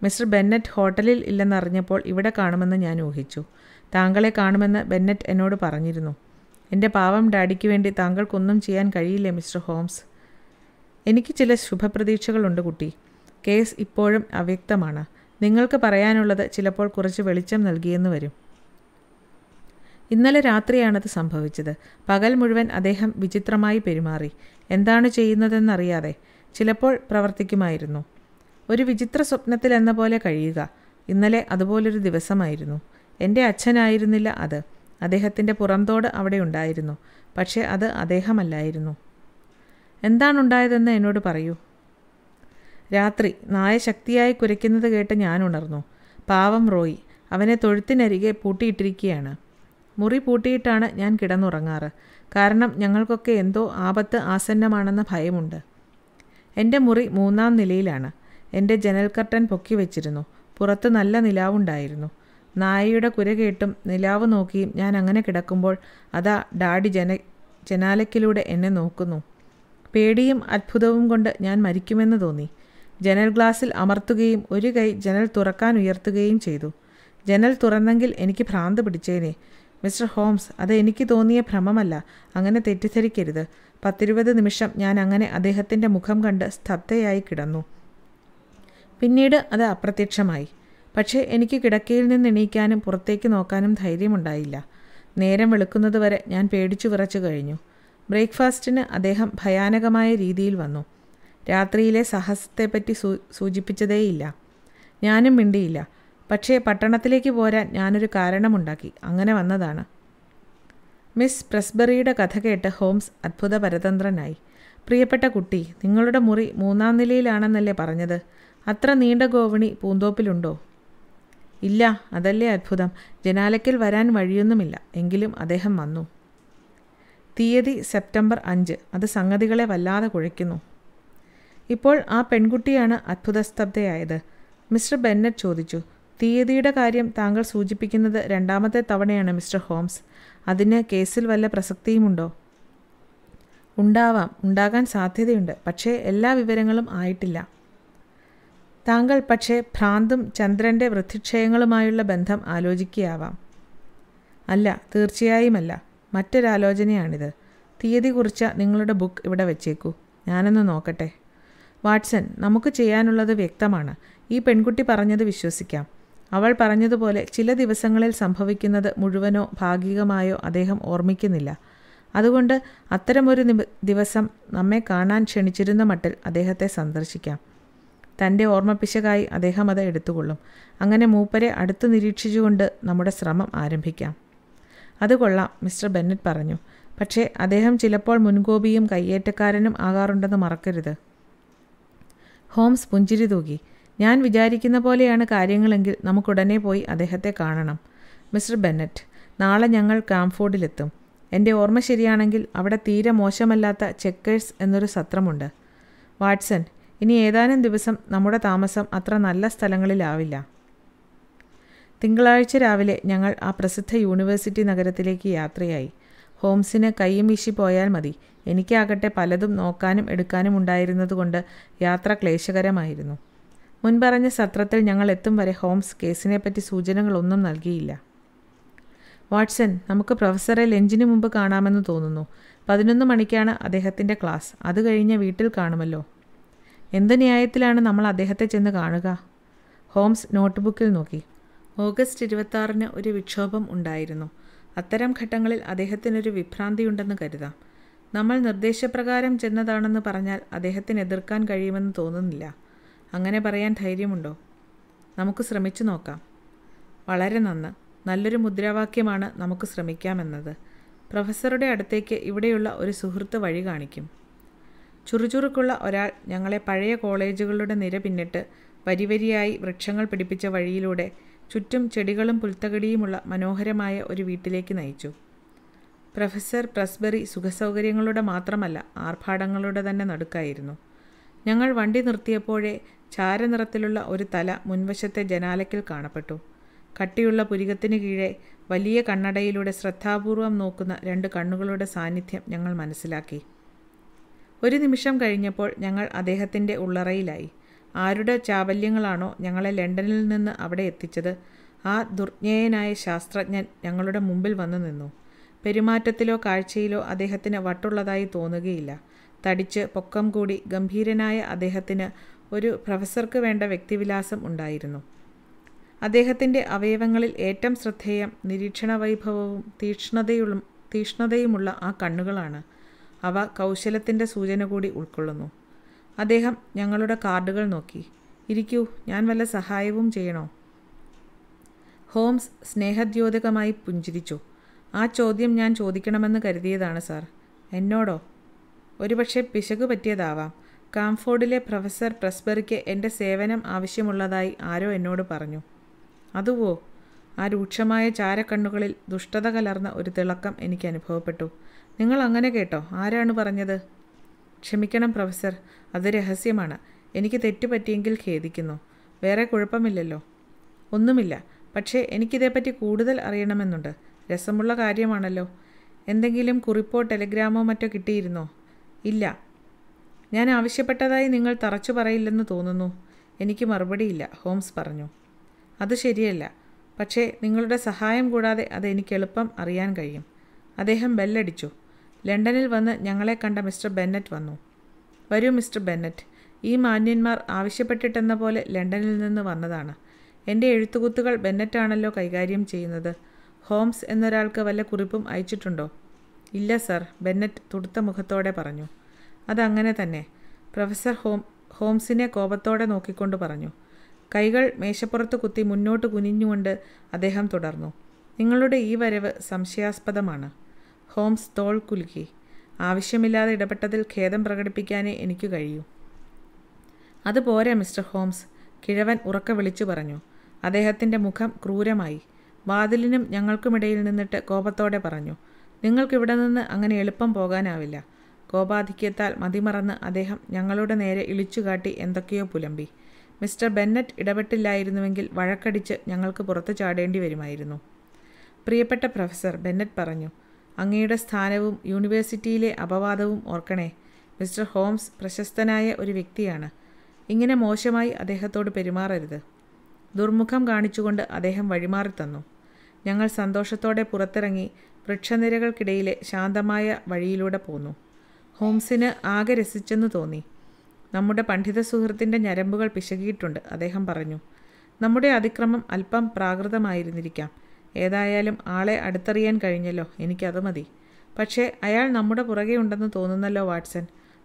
മിസ്റ്റർ ബെന്നറ്റ് ഹോട്ടലിൽ ഇല്ലെന്നറിഞ്ഞപ്പോൾ ഇവിടെ കാണുമെന്ന് ഞാൻ ഊഹിച്ചു താങ്കളെ കാണുമെന്ന് ബെന്നറ്റ് എന്നോട് പറഞ്ഞിരുന്നു എൻ്റെ പാവം ഡാഡിക്ക് വേണ്ടി താങ്കൾക്കൊന്നും ചെയ്യാൻ കഴിയില്ല മിസ്റ്റർ ഹോംസ് എനിക്ക് ചില ശുഭപ്രതീക്ഷകളുണ്ട് കുട്ടി കേസ് ഇപ്പോഴും അവ്യക്തമാണ് നിങ്ങൾക്ക് പറയാനുള്ളത് ചിലപ്പോൾ കുറച്ച് വെളിച്ചം നൽകിയെന്ന് വരും ഇന്നലെ രാത്രിയാണത് സംഭവിച്ചത് പകൽ മുഴുവൻ അദ്ദേഹം വിചിത്രമായി പെരുമാറി എന്താണ് ചെയ്യുന്നതെന്നറിയാതെ ചിലപ്പോൾ പ്രവർത്തിക്കുമായിരുന്നു ഒരു വിചിത്ര സ്വപ്നത്തിൽ എന്ന പോലെ കഴിയുക ഇന്നലെ അതുപോലൊരു ദിവസമായിരുന്നു എൻ്റെ അച്ഛനായിരുന്നില്ല അത് അദ്ദേഹത്തിൻ്റെ പുറന്തോട് അവിടെ ഉണ്ടായിരുന്നു പക്ഷേ അത് അദ്ദേഹമല്ലായിരുന്നു എന്താണുണ്ടായതെന്ന് എന്നോട് പറയൂ രാത്രി നായ ശക്തിയായി കുരയ്ക്കുന്നത് കേട്ട് ഞാൻ ഉണർന്നു പാവം റോയി അവനെ തൊഴുത്തിനരികെ പൂട്ടിയിട്ടിരിക്കുകയാണ് മുറി പൂട്ടിയിട്ടാണ് ഞാൻ കിടന്നുറങ്ങാറ് കാരണം ഞങ്ങൾക്കൊക്കെ എന്തോ ആപത്ത് ആസന്നമാണെന്ന ഭയമുണ്ട് എൻ്റെ മുറി മൂന്നാം നിലയിലാണ് എൻ്റെ ജനൽ കർട്ടൻ പൊക്കി വെച്ചിരുന്നു പുറത്ത് നല്ല നിലാവുണ്ടായിരുന്നു നായയുടെ കുര കേട്ടും നിലാവ് നോക്കിയും ഞാൻ അങ്ങനെ കിടക്കുമ്പോൾ അതാ ഡാഡി ജന ജനാലയ്ക്കിലൂടെ എന്നെ നോക്കുന്നു പേടിയും അത്ഭുതവും കൊണ്ട് ഞാൻ മരിക്കുമെന്ന് തോന്നി ജനൽ ഗ്ലാസ്സിൽ അമർത്തുകയും ഒരു കൈ ജനൽ തുറക്കാൻ ഉയർത്തുകയും ചെയ്തു ജനൽ തുറന്നെങ്കിൽ എനിക്ക് ഭ്രാന്ത് പിടിച്ചേനെ മിസ്റ്റർ ഹോംസ് അത് എനിക്ക് തോന്നിയ ഭ്രമമല്ല അങ്ങനെ തെറ്റിദ്ധരിക്കരുത് പത്തിരുപത് നിമിഷം ഞാൻ അങ്ങനെ അദ്ദേഹത്തിൻ്റെ മുഖം കണ്ട് സ്തബ്ധയായി കിടന്നു പിന്നീട് അത് അപ്രത്യക്ഷമായി പക്ഷേ എനിക്ക് കിടക്കയിൽ നിന്ന് എണീക്കാനും പുറത്തേക്ക് നോക്കാനും ധൈര്യമുണ്ടായില്ല നേരം വെളുക്കുന്നതുവരെ ഞാൻ പേടിച്ചു വിറച്ചു കഴിഞ്ഞു ബ്രേക്ക്ഫാസ്റ്റിന് അദ്ദേഹം ഭയാനകമായ രീതിയിൽ വന്നു രാത്രിയിലെ സാഹസത്തെപ്പറ്റി സൂ സൂചിപ്പിച്ചതേയില്ല ഞാനും മിണ്ടിയില്ല പക്ഷേ പട്ടണത്തിലേക്ക് പോരാൻ ഞാനൊരു കാരണമുണ്ടാക്കി അങ്ങനെ വന്നതാണ് മിസ് പ്രസ്ബറിയുടെ കഥ കേട്ട് ഹോംസ് അത്ഭുത പരതന്ത്രനായി പ്രിയപ്പെട്ട കുട്ടി നിങ്ങളുടെ മുറി മൂന്നാം നിലയിലാണെന്നല്ലേ പറഞ്ഞത് അത്ര നീണ്ട ഗോവണി പൂന്തോപ്പിലുണ്ടോ ഇല്ല അതല്ലേ അത്ഭുതം ജനാലയ്ക്കൽ വരാൻ വഴിയൊന്നുമില്ല എങ്കിലും അദ്ദേഹം വന്നു തീയതി സെപ്റ്റംബർ അഞ്ച് അത് സംഗതികളെ വല്ലാതെ കുഴയ്ക്കുന്നു ഇപ്പോൾ ആ പെൺകുട്ടിയാണ് അത്ഭുതസ്തബ്ധയായത് മിസ്റ്റർ ബെന്നറ്റ് ചോദിച്ചു തീയതിയുടെ കാര്യം താങ്കൾ സൂചിപ്പിക്കുന്നത് രണ്ടാമത്തെ തവണയാണ് മിസ്റ്റർ ഹോംസ് അതിന് കേസിൽ വല്ല പ്രസക്തിയുമുണ്ടോ ഉണ്ടാവാം ഉണ്ടാകാൻ സാധ്യതയുണ്ട് പക്ഷേ എല്ലാ വിവരങ്ങളും ആയിട്ടില്ല താങ്കൾ പക്ഷേ ഭ്രാന്തും ചന്ദ്രൻ്റെ വൃദ്ധിക്ഷയങ്ങളുമായുള്ള ബന്ധം ആലോചിക്കുകയാവാം അല്ല തീർച്ചയായുമല്ല മറ്റൊരാലോചനയാണിത് തീയതി കുറിച്ച നിങ്ങളുടെ ബുക്ക് ഇവിടെ വെച്ചേക്കൂ ഞാനൊന്ന് നോക്കട്ടെ വാട്സൺ നമുക്ക് ചെയ്യാനുള്ളത് വ്യക്തമാണ് ഈ പെൺകുട്ടി പറഞ്ഞത് വിശ്വസിക്കാം അവൾ പറഞ്ഞതുപോലെ ചില ദിവസങ്ങളിൽ സംഭവിക്കുന്നത് മുഴുവനോ ഭാഗികമായോ അദ്ദേഹം ഓർമ്മിക്കുന്നില്ല അതുകൊണ്ട് അത്തരമൊരു ദിവസം നമ്മെ കാണാൻ ക്ഷണിച്ചിരുന്ന മട്ടിൽ അദ്ദേഹത്തെ സന്ദർശിക്കാം തൻ്റെ ഓർമ്മപ്പിശകായി അദ്ദേഹം അത് എടുത്തുകൊള്ളും അങ്ങനെ മൂപ്പരെ അടുത്ത് നിരീക്ഷിച്ചുകൊണ്ട് നമ്മുടെ ശ്രമം ആരംഭിക്കാം അത് കൊള്ളാം മിസ്റ്റർ ബെന്നറ്റ് പറഞ്ഞു പക്ഷേ അദ്ദേഹം ചിലപ്പോൾ മുൻകോപിയും കയ്യേറ്റക്കാരനും ആകാറുണ്ടെന്ന് മറക്കരുത് ഹോംസ് പുഞ്ചിരി തൂകി ഞാൻ വിചാരിക്കുന്ന പോലെയാണ് കാര്യങ്ങളെങ്കിൽ നമുക്കുടനെ പോയി അദ്ദേഹത്തെ കാണണം മിസ്റ്റർ ബെന്നറ്റ് നാളെ ഞങ്ങൾ കാംഫോർഡിലെത്തും എൻ്റെ ഓർമ്മ ശരിയാണെങ്കിൽ അവിടെ തീരെ മോശമല്ലാത്ത ചെക്കേഴ്സ് എന്നൊരു സത്രമുണ്ട് വാട്സൺ ഇനി ഏതാനും ദിവസം നമ്മുടെ താമസം അത്ര നല്ല സ്ഥലങ്ങളിലാവില്ല തിങ്കളാഴ്ച രാവിലെ ഞങ്ങൾ ആ പ്രസിദ്ധ യൂണിവേഴ്സിറ്റി നഗരത്തിലേക്ക് യാത്രയായി ഹോംസിന് കൈയും വീശി പോയാൽ മതി എനിക്കാകട്ടെ പലതും നോക്കാനും എടുക്കാനും ഉണ്ടായിരുന്നതുകൊണ്ട് യാത്ര ക്ലേശകരമായിരുന്നു മുൻപറഞ്ഞ സത്രത്തിൽ ഞങ്ങൾ എത്തും വരെ ഹോംസ് കേസിനെ പറ്റി സൂചനകളൊന്നും നൽകിയില്ല വാട്സൺ നമുക്ക് പ്രൊഫസറെ ലഞ്ചിന് മുമ്പ് കാണാമെന്ന് തോന്നുന്നു പതിനൊന്ന് മണിക്കാണ് അദ്ദേഹത്തിൻ്റെ ക്ലാസ് അത് കഴിഞ്ഞ് വീട്ടിൽ കാണുമല്ലോ എന്ത് ന്യായത്തിലാണ് നമ്മൾ അദ്ദേഹത്തെ ചെന്ന് കാണുക ഹോംസ് നോട്ട്ബുക്കിൽ നോക്കി ഓഗസ്റ്റ് ഇരുപത്താറിന് ഒരു വിക്ഷോഭം ഉണ്ടായിരുന്നു അത്തരം ഘട്ടങ്ങളിൽ അദ്ദേഹത്തിനൊരു വിഭ്രാന്തിയുണ്ടെന്ന് കരുതാം നമ്മൾ നിർദ്ദേശപ്രകാരം ചെന്നതാണെന്ന് പറഞ്ഞാൽ അദ്ദേഹത്തിന് എതിർക്കാൻ കഴിയുമെന്ന് തോന്നുന്നില്ല അങ്ങനെ പറയാൻ ധൈര്യമുണ്ടോ നമുക്ക് ശ്രമിച്ചു നോക്കാം വളരെ നന്ന് നല്ലൊരു മുദ്രാവാക്യമാണ് നമുക്ക് ശ്രമിക്കാമെന്നത് പ്രൊഫസറുടെ അടുത്തേക്ക് ഇവിടെയുള്ള ഒരു സുഹൃത്ത് വഴി കാണിക്കും ചുറുചുറുക്കുള്ള ഒരാൾ ഞങ്ങളെ പഴയ കോളേജുകളുടെ നിര പിന്നിട്ട് വരിവരിയായി വൃക്ഷങ്ങൾ പിടിപ്പിച്ച വഴിയിലൂടെ ചുറ്റും ചെടികളും പുൽത്തകടിയുമുള്ള മനോഹരമായ ഒരു വീട്ടിലേക്ക് നയിച്ചു പ്രൊഫസർ പ്രസ്ബറി സുഖസൗകര്യങ്ങളുടെ മാത്രമല്ല ആർഭാടങ്ങളുടെ തന്നെ നടുക്കായിരുന്നു ഞങ്ങൾ വണ്ടി നിർത്തിയപ്പോഴേ ചാരനിറത്തിലുള്ള ഒരു തല മുൻവശത്തെ ജനാലയ്ക്കിൽ കാണപ്പെട്ടു കട്ടിയുള്ള പുരികത്തിന് കീഴെ വലിയ കണ്ണടയിലൂടെ ശ്രദ്ധാപൂർവം നോക്കുന്ന രണ്ട് കണ്ണുകളുടെ സാന്നിധ്യം ഞങ്ങൾ മനസ്സിലാക്കി ഒരു നിമിഷം കഴിഞ്ഞപ്പോൾ ഞങ്ങൾ അദ്ദേഹത്തിൻ്റെ ഉള്ളറയിലായി ആരുടെ ചാബല്യങ്ങളാണോ ഞങ്ങളെ ലണ്ടനിൽ നിന്ന് അവിടെ എത്തിച്ചത് ആ ദുർജ്ഞേയനായ ശാസ്ത്രജ്ഞൻ ഞങ്ങളുടെ മുമ്പിൽ വന്നു നിന്നു പെരുമാറ്റത്തിലോ കാഴ്ചയിലോ അദ്ദേഹത്തിന് വട്ടുള്ളതായി തോന്നുകയില്ല തടിച്ച് പൊക്കം കൂടി ഗംഭീരനായ അദ്ദേഹത്തിന് ഒരു പ്രൊഫസർക്ക് വേണ്ട വ്യക്തിവിലാസം ഉണ്ടായിരുന്നു അദ്ദേഹത്തിൻ്റെ അവയവങ്ങളിൽ ഏറ്റവും ശ്രദ്ധേയം നിരീക്ഷണ വൈഭവവും തീക്ഷ്ണതയുള്ള തീക്ഷ്ണതയുമുള്ള ആ കണ്ണുകളാണ് അവ കൗശലത്തിൻ്റെ സൂചന കൂടി ഉൾക്കൊള്ളുന്നു അദ്ദേഹം ഞങ്ങളുടെ കാർഡുകൾ നോക്കി ഇരിക്കൂ ഞാൻ വല്ല സഹായവും ചെയ്യണോ ഹോംസ് സ്നേഹദ്യോതകമായി പുഞ്ചിരിച്ചു ആ ചോദ്യം ഞാൻ ചോദിക്കണമെന്ന് കരുതിയതാണ് സാർ എന്നോടോ ഒരുപക്ഷെ പിശക് പറ്റിയതാവാം കാംഫോർഡിലെ പ്രൊഫസർ പ്രസ്ബറിക്ക് എൻ്റെ സേവനം ആവശ്യമുള്ളതായി ആരോ എന്നോട് പറഞ്ഞു അതുവോ ആ രൂക്ഷമായ ചാരക്കണ്ണുകളിൽ ദുഷ്ടത കലർന്ന ഒരു തിളക്കം എനിക്ക് അനുഭവപ്പെട്ടു നിങ്ങൾ അങ്ങനെ കേട്ടോ ആരാണ് പറഞ്ഞത് ക്ഷമിക്കണം പ്രൊഫസർ അത് രഹസ്യമാണ് എനിക്ക് തെറ്റുപറ്റിയെങ്കിൽ ഖേദിക്കുന്നു വേറെ കുഴപ്പമില്ലല്ലോ ഒന്നുമില്ല പക്ഷേ എനിക്കിതേപ്പറ്റി കൂടുതൽ അറിയണമെന്നുണ്ട് രസമുള്ള കാര്യമാണല്ലോ എന്തെങ്കിലും കുറിപ്പോ ടെലിഗ്രാമോ മറ്റോ കിട്ടിയിരുന്നോ ഇല്ല ഞാൻ ആവശ്യപ്പെട്ടതായി നിങ്ങൾ തറച്ചു പറയില്ലെന്ന് തോന്നുന്നു എനിക്ക് മറുപടിയില്ല ഹോംസ് പറഞ്ഞു അത് ശരിയല്ല പക്ഷേ നിങ്ങളുടെ സഹായം കൂടാതെ അത് എനിക്ക് എളുപ്പം അറിയാൻ കഴിയും അദ്ദേഹം ബെല്ലടിച്ചു ലണ്ടനിൽ വന്ന് ഞങ്ങളെ കണ്ട മിസ്റ്റർ ബെന്നറ്റ് വന്നു വരൂ മിസ്റ്റർ ബെന്നറ്റ് ഈ മാന്യന്മാർ ആവശ്യപ്പെട്ടിട്ടെന്ന പോലെ ലണ്ടനിൽ നിന്ന് വന്നതാണ് എൻ്റെ എഴുത്തുകുത്തുകൾ ബെന്നറ്റാണല്ലോ കൈകാര്യം ചെയ്യുന്നത് ഹോംസ് എന്നൊരാൾക്ക് വല്ല കുറിപ്പും അയച്ചിട്ടുണ്ടോ ഇല്ല സർ ബെന്നറ്റ് തുടുത്ത മുഖത്തോടെ പറഞ്ഞു അതങ്ങനെ തന്നെ പ്രൊഫസർ ഹോം ഹോംസിനെ കോപത്തോടെ നോക്കിക്കൊണ്ട് പറഞ്ഞു കൈകൾ മേശപ്പുറത്ത് കുത്തി മുന്നോട്ട് കുനിഞ്ഞുകൊണ്ട് അദ്ദേഹം തുടർന്നു നിങ്ങളുടെ ഈ വരവ് സംശയാസ്പദമാണ് ഹോംസ് തോൾ കുലുക്കി ആവശ്യമില്ലാതെ ഇടപെട്ടതിൽ ഖേദം പ്രകടിപ്പിക്കാനേ എനിക്ക് കഴിയൂ അതുപോരെ മിസ്റ്റർ ഹോംസ് കിഴവൻ ഉറക്കെ വിളിച്ചു പറഞ്ഞു അദ്ദേഹത്തിൻ്റെ മുഖം ക്രൂരമായി വാതിലിനും ഞങ്ങൾക്കുമിടയിൽ നിന്നിട്ട് കോപത്തോടെ പറഞ്ഞു നിങ്ങൾക്കിവിടെ നിന്ന് അങ്ങനെ എളുപ്പം പോകാനാവില്ല കോപാധിക്യത്താൽ മതിമറന്ന് അദ്ദേഹം ഞങ്ങളുടെ നേരെ ഇളിച്ചുകാട്ടി എന്തൊക്കെയോ പുലമ്പി മിസ്റ്റർ ബെന്നറ്റ് ഇടപെട്ടില്ലായിരുന്നുവെങ്കിൽ വഴക്കടിച്ച് ഞങ്ങൾക്ക് പുറത്തു ചാടേണ്ടി വരുമായിരുന്നു പ്രിയപ്പെട്ട പ്രൊഫസർ ബെന്നറ്റ് പറഞ്ഞു അങ്ങയുടെ സ്ഥാനവും യൂണിവേഴ്സിറ്റിയിലെ അപവാദവും ഓർക്കണേ മിസ്റ്റർ ഹോംസ് പ്രശസ്തനായ ഒരു വ്യക്തിയാണ് ഇങ്ങനെ മോശമായി അദ്ദേഹത്തോട് പെരുമാറരുത് ദുർമുഖം കാണിച്ചുകൊണ്ട് അദ്ദേഹം വഴിമാറി തന്നു ഞങ്ങൾ സന്തോഷത്തോടെ പുറത്തിറങ്ങി വൃക്ഷനിരകൾക്കിടയിലെ ശാന്തമായ വഴിയിലൂടെ പോന്നു ഹോംസിന് ആകെ രസിച്ചെന്ന് തോന്നി നമ്മുടെ പണ്ഡിത സുഹൃത്തിൻ്റെ ഞരമ്പുകൾ പിശകിയിട്ടുണ്ട് അദ്ദേഹം പറഞ്ഞു നമ്മുടെ അതിക്രമം അല്പം പ്രാകൃതമായിരുന്നിരിക്കാം ഏതായാലും ആളെ അടുത്തറിയാൻ കഴിഞ്ഞല്ലോ എനിക്കത് മതി പക്ഷേ അയാൾ നമ്മുടെ പുറകെ ഉണ്ടെന്ന് തോന്നുന്നല്ലോ വാട്സൺ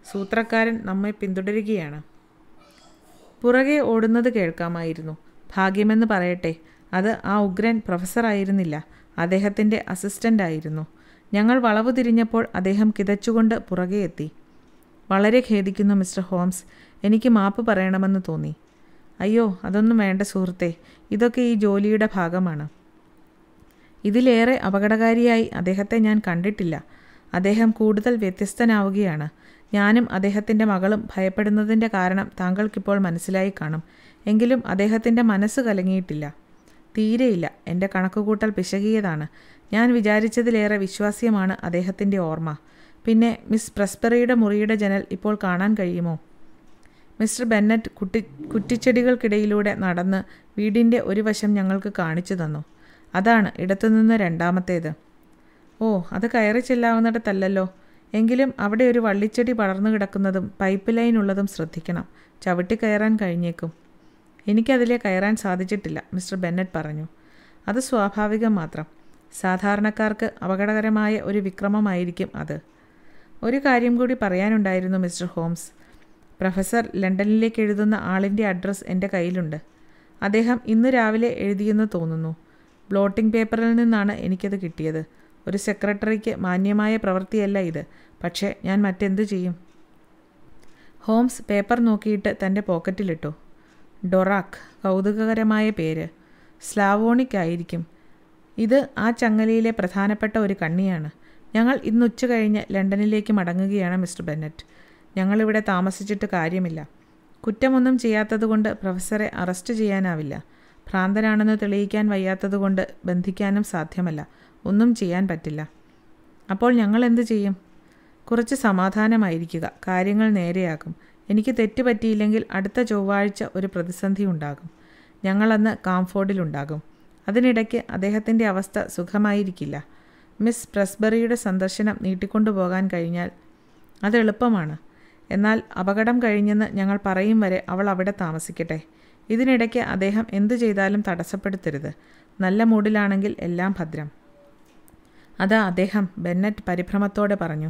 സൂത്രക്കാരൻ നമ്മെ പിന്തുടരുകയാണ് പുറകെ ഓടുന്നത് കേൾക്കാമായിരുന്നു ഭാഗ്യമെന്ന് പറയട്ടെ അത് ആ ഉഗ്രൻ പ്രൊഫസറായിരുന്നില്ല അദ്ദേഹത്തിൻ്റെ അസിസ്റ്റൻ്റായിരുന്നു ഞങ്ങൾ വളവ് തിരിഞ്ഞപ്പോൾ അദ്ദേഹം കിതച്ചുകൊണ്ട് പുറകെ എത്തി വളരെ ഖേദിക്കുന്നു മിസ്റ്റർ ഹോംസ് എനിക്ക് മാപ്പ് പറയണമെന്ന് തോന്നി അയ്യോ അതൊന്നും വേണ്ട സുഹൃത്തെ ഇതൊക്കെ ഈ ജോലിയുടെ ഭാഗമാണ് ഇതിലേറെ അപകടകാരിയായി അദ്ദേഹത്തെ ഞാൻ കണ്ടിട്ടില്ല അദ്ദേഹം കൂടുതൽ വ്യത്യസ്തനാവുകയാണ് ഞാനും അദ്ദേഹത്തിൻ്റെ മകളും ഭയപ്പെടുന്നതിൻ്റെ കാരണം താങ്കൾക്കിപ്പോൾ മനസ്സിലായി കാണും എങ്കിലും അദ്ദേഹത്തിൻ്റെ മനസ്സ് കലങ്ങിയിട്ടില്ല തീരെയില്ല എൻ്റെ കണക്കുകൂട്ടൽ പിശകിയതാണ് ഞാൻ വിചാരിച്ചതിലേറെ വിശ്വാസ്യമാണ് അദ്ദേഹത്തിൻ്റെ ഓർമ്മ പിന്നെ മിസ് പ്രസ്പെറിയുടെ മുറിയുടെ ജനൽ ഇപ്പോൾ കാണാൻ കഴിയുമോ മിസ്റ്റർ ബെന്നറ്റ് കുട്ടി കുറ്റിച്ചെടികൾക്കിടയിലൂടെ നടന്ന് വീടിൻ്റെ ഒരു വശം ഞങ്ങൾക്ക് കാണിച്ചു തന്നു അതാണ് ഇടത്തുനിന്ന് രണ്ടാമത്തേത് ഓ അത് കയറി ചെല്ലാവുന്നിടത്തല്ലോ എങ്കിലും അവിടെ ഒരു വള്ളിച്ചെടി പടർന്നു കിടക്കുന്നതും പൈപ്പ് ലൈൻ ഉള്ളതും ശ്രദ്ധിക്കണം ചവിട്ടി കയറാൻ കഴിഞ്ഞേക്കും എനിക്കതിലെ കയറാൻ സാധിച്ചിട്ടില്ല മിസ്റ്റർ ബെന്നറ്റ് പറഞ്ഞു അത് സ്വാഭാവികം മാത്രം സാധാരണക്കാർക്ക് അപകടകരമായ ഒരു വിക്രമമായിരിക്കും അത് ഒരു കാര്യം കൂടി പറയാനുണ്ടായിരുന്നു മിസ്റ്റർ ഹോംസ് പ്രൊഫസർ ലണ്ടനിലേക്ക് എഴുതുന്ന ആളിൻ്റെ അഡ്രസ്സ് എൻ്റെ കയ്യിലുണ്ട് അദ്ദേഹം ഇന്ന് രാവിലെ എഴുതിയെന്ന് തോന്നുന്നു ബ്ലോട്ടിംഗ് പേപ്പറിൽ നിന്നാണ് എനിക്കത് കിട്ടിയത് ഒരു സെക്രട്ടറിക്ക് മാന്യമായ പ്രവൃത്തിയല്ല ഇത് പക്ഷേ ഞാൻ മറ്റെന്തു ചെയ്യും ഹോംസ് പേപ്പർ നോക്കിയിട്ട് തൻ്റെ പോക്കറ്റിലിട്ടു ഡൊറാക്ക് കൗതുകകരമായ പേര് സ്ലാവോണിക് ആയിരിക്കും ഇത് ആ ചങ്ങലയിലെ പ്രധാനപ്പെട്ട ഒരു കണ്ണിയാണ് ഞങ്ങൾ ഇന്ന് ഉച്ച കഴിഞ്ഞ് ലണ്ടനിലേക്ക് മടങ്ങുകയാണ് മിസ്റ്റർ ബെന്നറ്റ് ഞങ്ങളിവിടെ താമസിച്ചിട്ട് കാര്യമില്ല കുറ്റമൊന്നും ചെയ്യാത്തതുകൊണ്ട് പ്രൊഫസറെ അറസ്റ്റ് ചെയ്യാനാവില്ല ഭ്രാന്തനാണെന്ന് തെളിയിക്കാൻ വയ്യാത്തതുകൊണ്ട് ബന്ധിക്കാനും സാധ്യമല്ല ഒന്നും ചെയ്യാൻ പറ്റില്ല അപ്പോൾ ഞങ്ങൾ എന്തു ചെയ്യും കുറച്ച് സമാധാനമായിരിക്കുക കാര്യങ്ങൾ നേരെയാക്കും എനിക്ക് തെറ്റ് പറ്റിയില്ലെങ്കിൽ അടുത്ത ചൊവ്വാഴ്ച ഒരു പ്രതിസന്ധി ഉണ്ടാകും ഞങ്ങളന്ന് കാംഫോർഡിലുണ്ടാകും അതിനിടയ്ക്ക് അദ്ദേഹത്തിൻ്റെ അവസ്ഥ സുഖമായിരിക്കില്ല മിസ് പ്രസ്ബറിയുടെ സന്ദർശനം നീട്ടിക്കൊണ്ടുപോകാൻ കഴിഞ്ഞാൽ അത് എളുപ്പമാണ് എന്നാൽ അപകടം കഴിഞ്ഞെന്ന് ഞങ്ങൾ പറയും വരെ അവൾ അവിടെ താമസിക്കട്ടെ ഇതിനിടയ്ക്ക് അദ്ദേഹം എന്തു ചെയ്താലും തടസ്സപ്പെടുത്തരുത് നല്ല മൂഡിലാണെങ്കിൽ എല്ലാം ഭദ്രം അതാ അദ്ദേഹം ബെന്നറ്റ് പരിഭ്രമത്തോടെ പറഞ്ഞു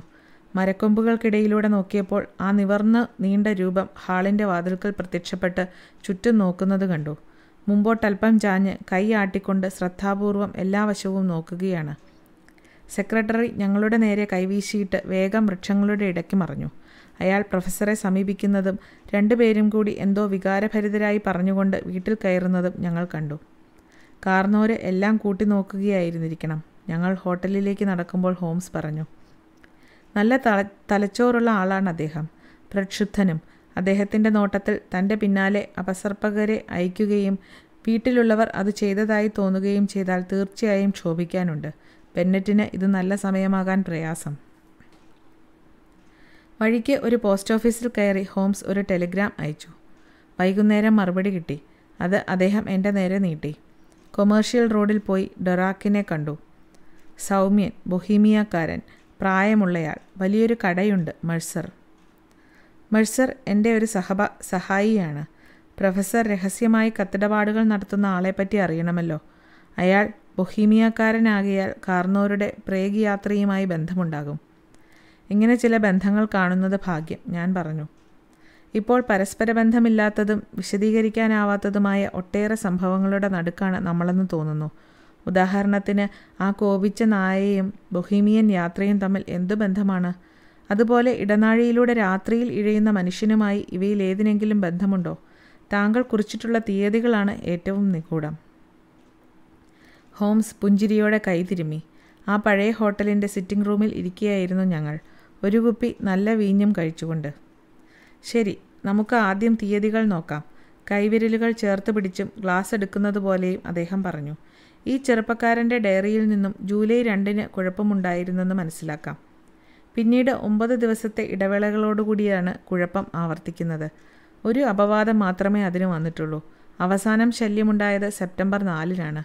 മരക്കൊമ്പുകൾക്കിടയിലൂടെ നോക്കിയപ്പോൾ ആ നിവർന്ന് നീണ്ട രൂപം ഹാളിൻ്റെ വാതിൽക്കൽ പ്രത്യക്ഷപ്പെട്ട് ചുറ്റും നോക്കുന്നത് കണ്ടു മുമ്പോട്ടൽപ്പം ചാഞ്ഞ് കൈ ആട്ടിക്കൊണ്ട് ശ്രദ്ധാപൂർവം എല്ലാ വശവും നോക്കുകയാണ് സെക്രട്ടറി ഞങ്ങളുടെ നേരെ കൈവീശിയിട്ട് വേഗം വൃക്ഷങ്ങളുടെ ഇടയ്ക്ക് മറിഞ്ഞു അയാൾ പ്രൊഫസറെ സമീപിക്കുന്നതും രണ്ടുപേരും കൂടി എന്തോ വികാരഭരിതരായി പറഞ്ഞുകൊണ്ട് വീട്ടിൽ കയറുന്നതും ഞങ്ങൾ കണ്ടു കാർന്നോര് എല്ലാം കൂട്ടി നോക്കുകയായിരുന്നിരിക്കണം ഞങ്ങൾ ഹോട്ടലിലേക്ക് നടക്കുമ്പോൾ ഹോംസ് പറഞ്ഞു നല്ല തല തലച്ചോറുള്ള ആളാണ് അദ്ദേഹം പ്രക്ഷുബ്ധനും അദ്ദേഹത്തിൻ്റെ നോട്ടത്തിൽ തൻ്റെ പിന്നാലെ അപസർപ്പകരെ അയക്കുകയും വീട്ടിലുള്ളവർ അത് ചെയ്തതായി തോന്നുകയും ചെയ്താൽ തീർച്ചയായും ക്ഷോഭിക്കാനുണ്ട് പെന്നറ്റിന് ഇത് നല്ല സമയമാകാൻ പ്രയാസം വഴിക്ക് ഒരു പോസ്റ്റ് ഓഫീസിൽ കയറി ഹോംസ് ഒരു ടെലിഗ്രാം അയച്ചു വൈകുന്നേരം മറുപടി കിട്ടി അത് അദ്ദേഹം എൻ്റെ നേരെ നീട്ടി കൊമേഴ്ഷ്യൽ റോഡിൽ പോയി ഡൊറാക്കിനെ കണ്ടു സൗമ്യൻ ബൊഹീമിയക്കാരൻ പ്രായമുള്ളയാൾ വലിയൊരു കടയുണ്ട് മഴ്സർ മെഴ്സർ എൻ്റെ ഒരു സഹബ സഹായിയാണ് പ്രൊഫസർ രഹസ്യമായി കത്തിടപാടുകൾ നടത്തുന്ന ആളെപ്പറ്റി അറിയണമല്ലോ അയാൾ ബൊഹീമിയക്കാരനാകിയാൽ കാർന്നോരുടെ പ്രേഗിയാത്രയുമായി ബന്ധമുണ്ടാകും ഇങ്ങനെ ചില ബന്ധങ്ങൾ കാണുന്നത് ഭാഗ്യം ഞാൻ പറഞ്ഞു ഇപ്പോൾ പരസ്പര ബന്ധമില്ലാത്തതും വിശദീകരിക്കാനാവാത്തതുമായ ഒട്ടേറെ സംഭവങ്ങളുടെ നടുക്കാണ് നമ്മളെന്ന് തോന്നുന്നു ഉദാഹരണത്തിന് ആ കോപിച്ച നായയും ബൊഹീമിയൻ യാത്രയും തമ്മിൽ എന്തു ബന്ധമാണ് അതുപോലെ ഇടനാഴിയിലൂടെ രാത്രിയിൽ ഇഴയുന്ന മനുഷ്യനുമായി ഏതിനെങ്കിലും ബന്ധമുണ്ടോ താങ്കൾ കുറിച്ചിട്ടുള്ള തീയതികളാണ് ഏറ്റവും നിഗൂഢം ഹോംസ് പുഞ്ചിരിയോടെ കൈതിരുമി ആ പഴയ ഹോട്ടലിൻ്റെ സിറ്റിംഗ് റൂമിൽ ഇരിക്കുകയായിരുന്നു ഞങ്ങൾ ഒരു കുപ്പി നല്ല വീഞ്ഞും കഴിച്ചുകൊണ്ട് ശരി നമുക്ക് ആദ്യം തീയതികൾ നോക്കാം കൈവിരലുകൾ ചേർത്ത് പിടിച്ചും ഗ്ലാസ് എടുക്കുന്നത് പോലെയും അദ്ദേഹം പറഞ്ഞു ഈ ചെറുപ്പക്കാരൻ്റെ ഡയറിയിൽ നിന്നും ജൂലൈ രണ്ടിന് കുഴപ്പമുണ്ടായിരുന്നെന്ന് മനസ്സിലാക്കാം പിന്നീട് ഒമ്പത് ദിവസത്തെ ഇടവേളകളോടുകൂടിയാണ് കുഴപ്പം ആവർത്തിക്കുന്നത് ഒരു അപവാദം മാത്രമേ അതിന് വന്നിട്ടുള്ളൂ അവസാനം ശല്യമുണ്ടായത് സെപ്റ്റംബർ നാലിനാണ്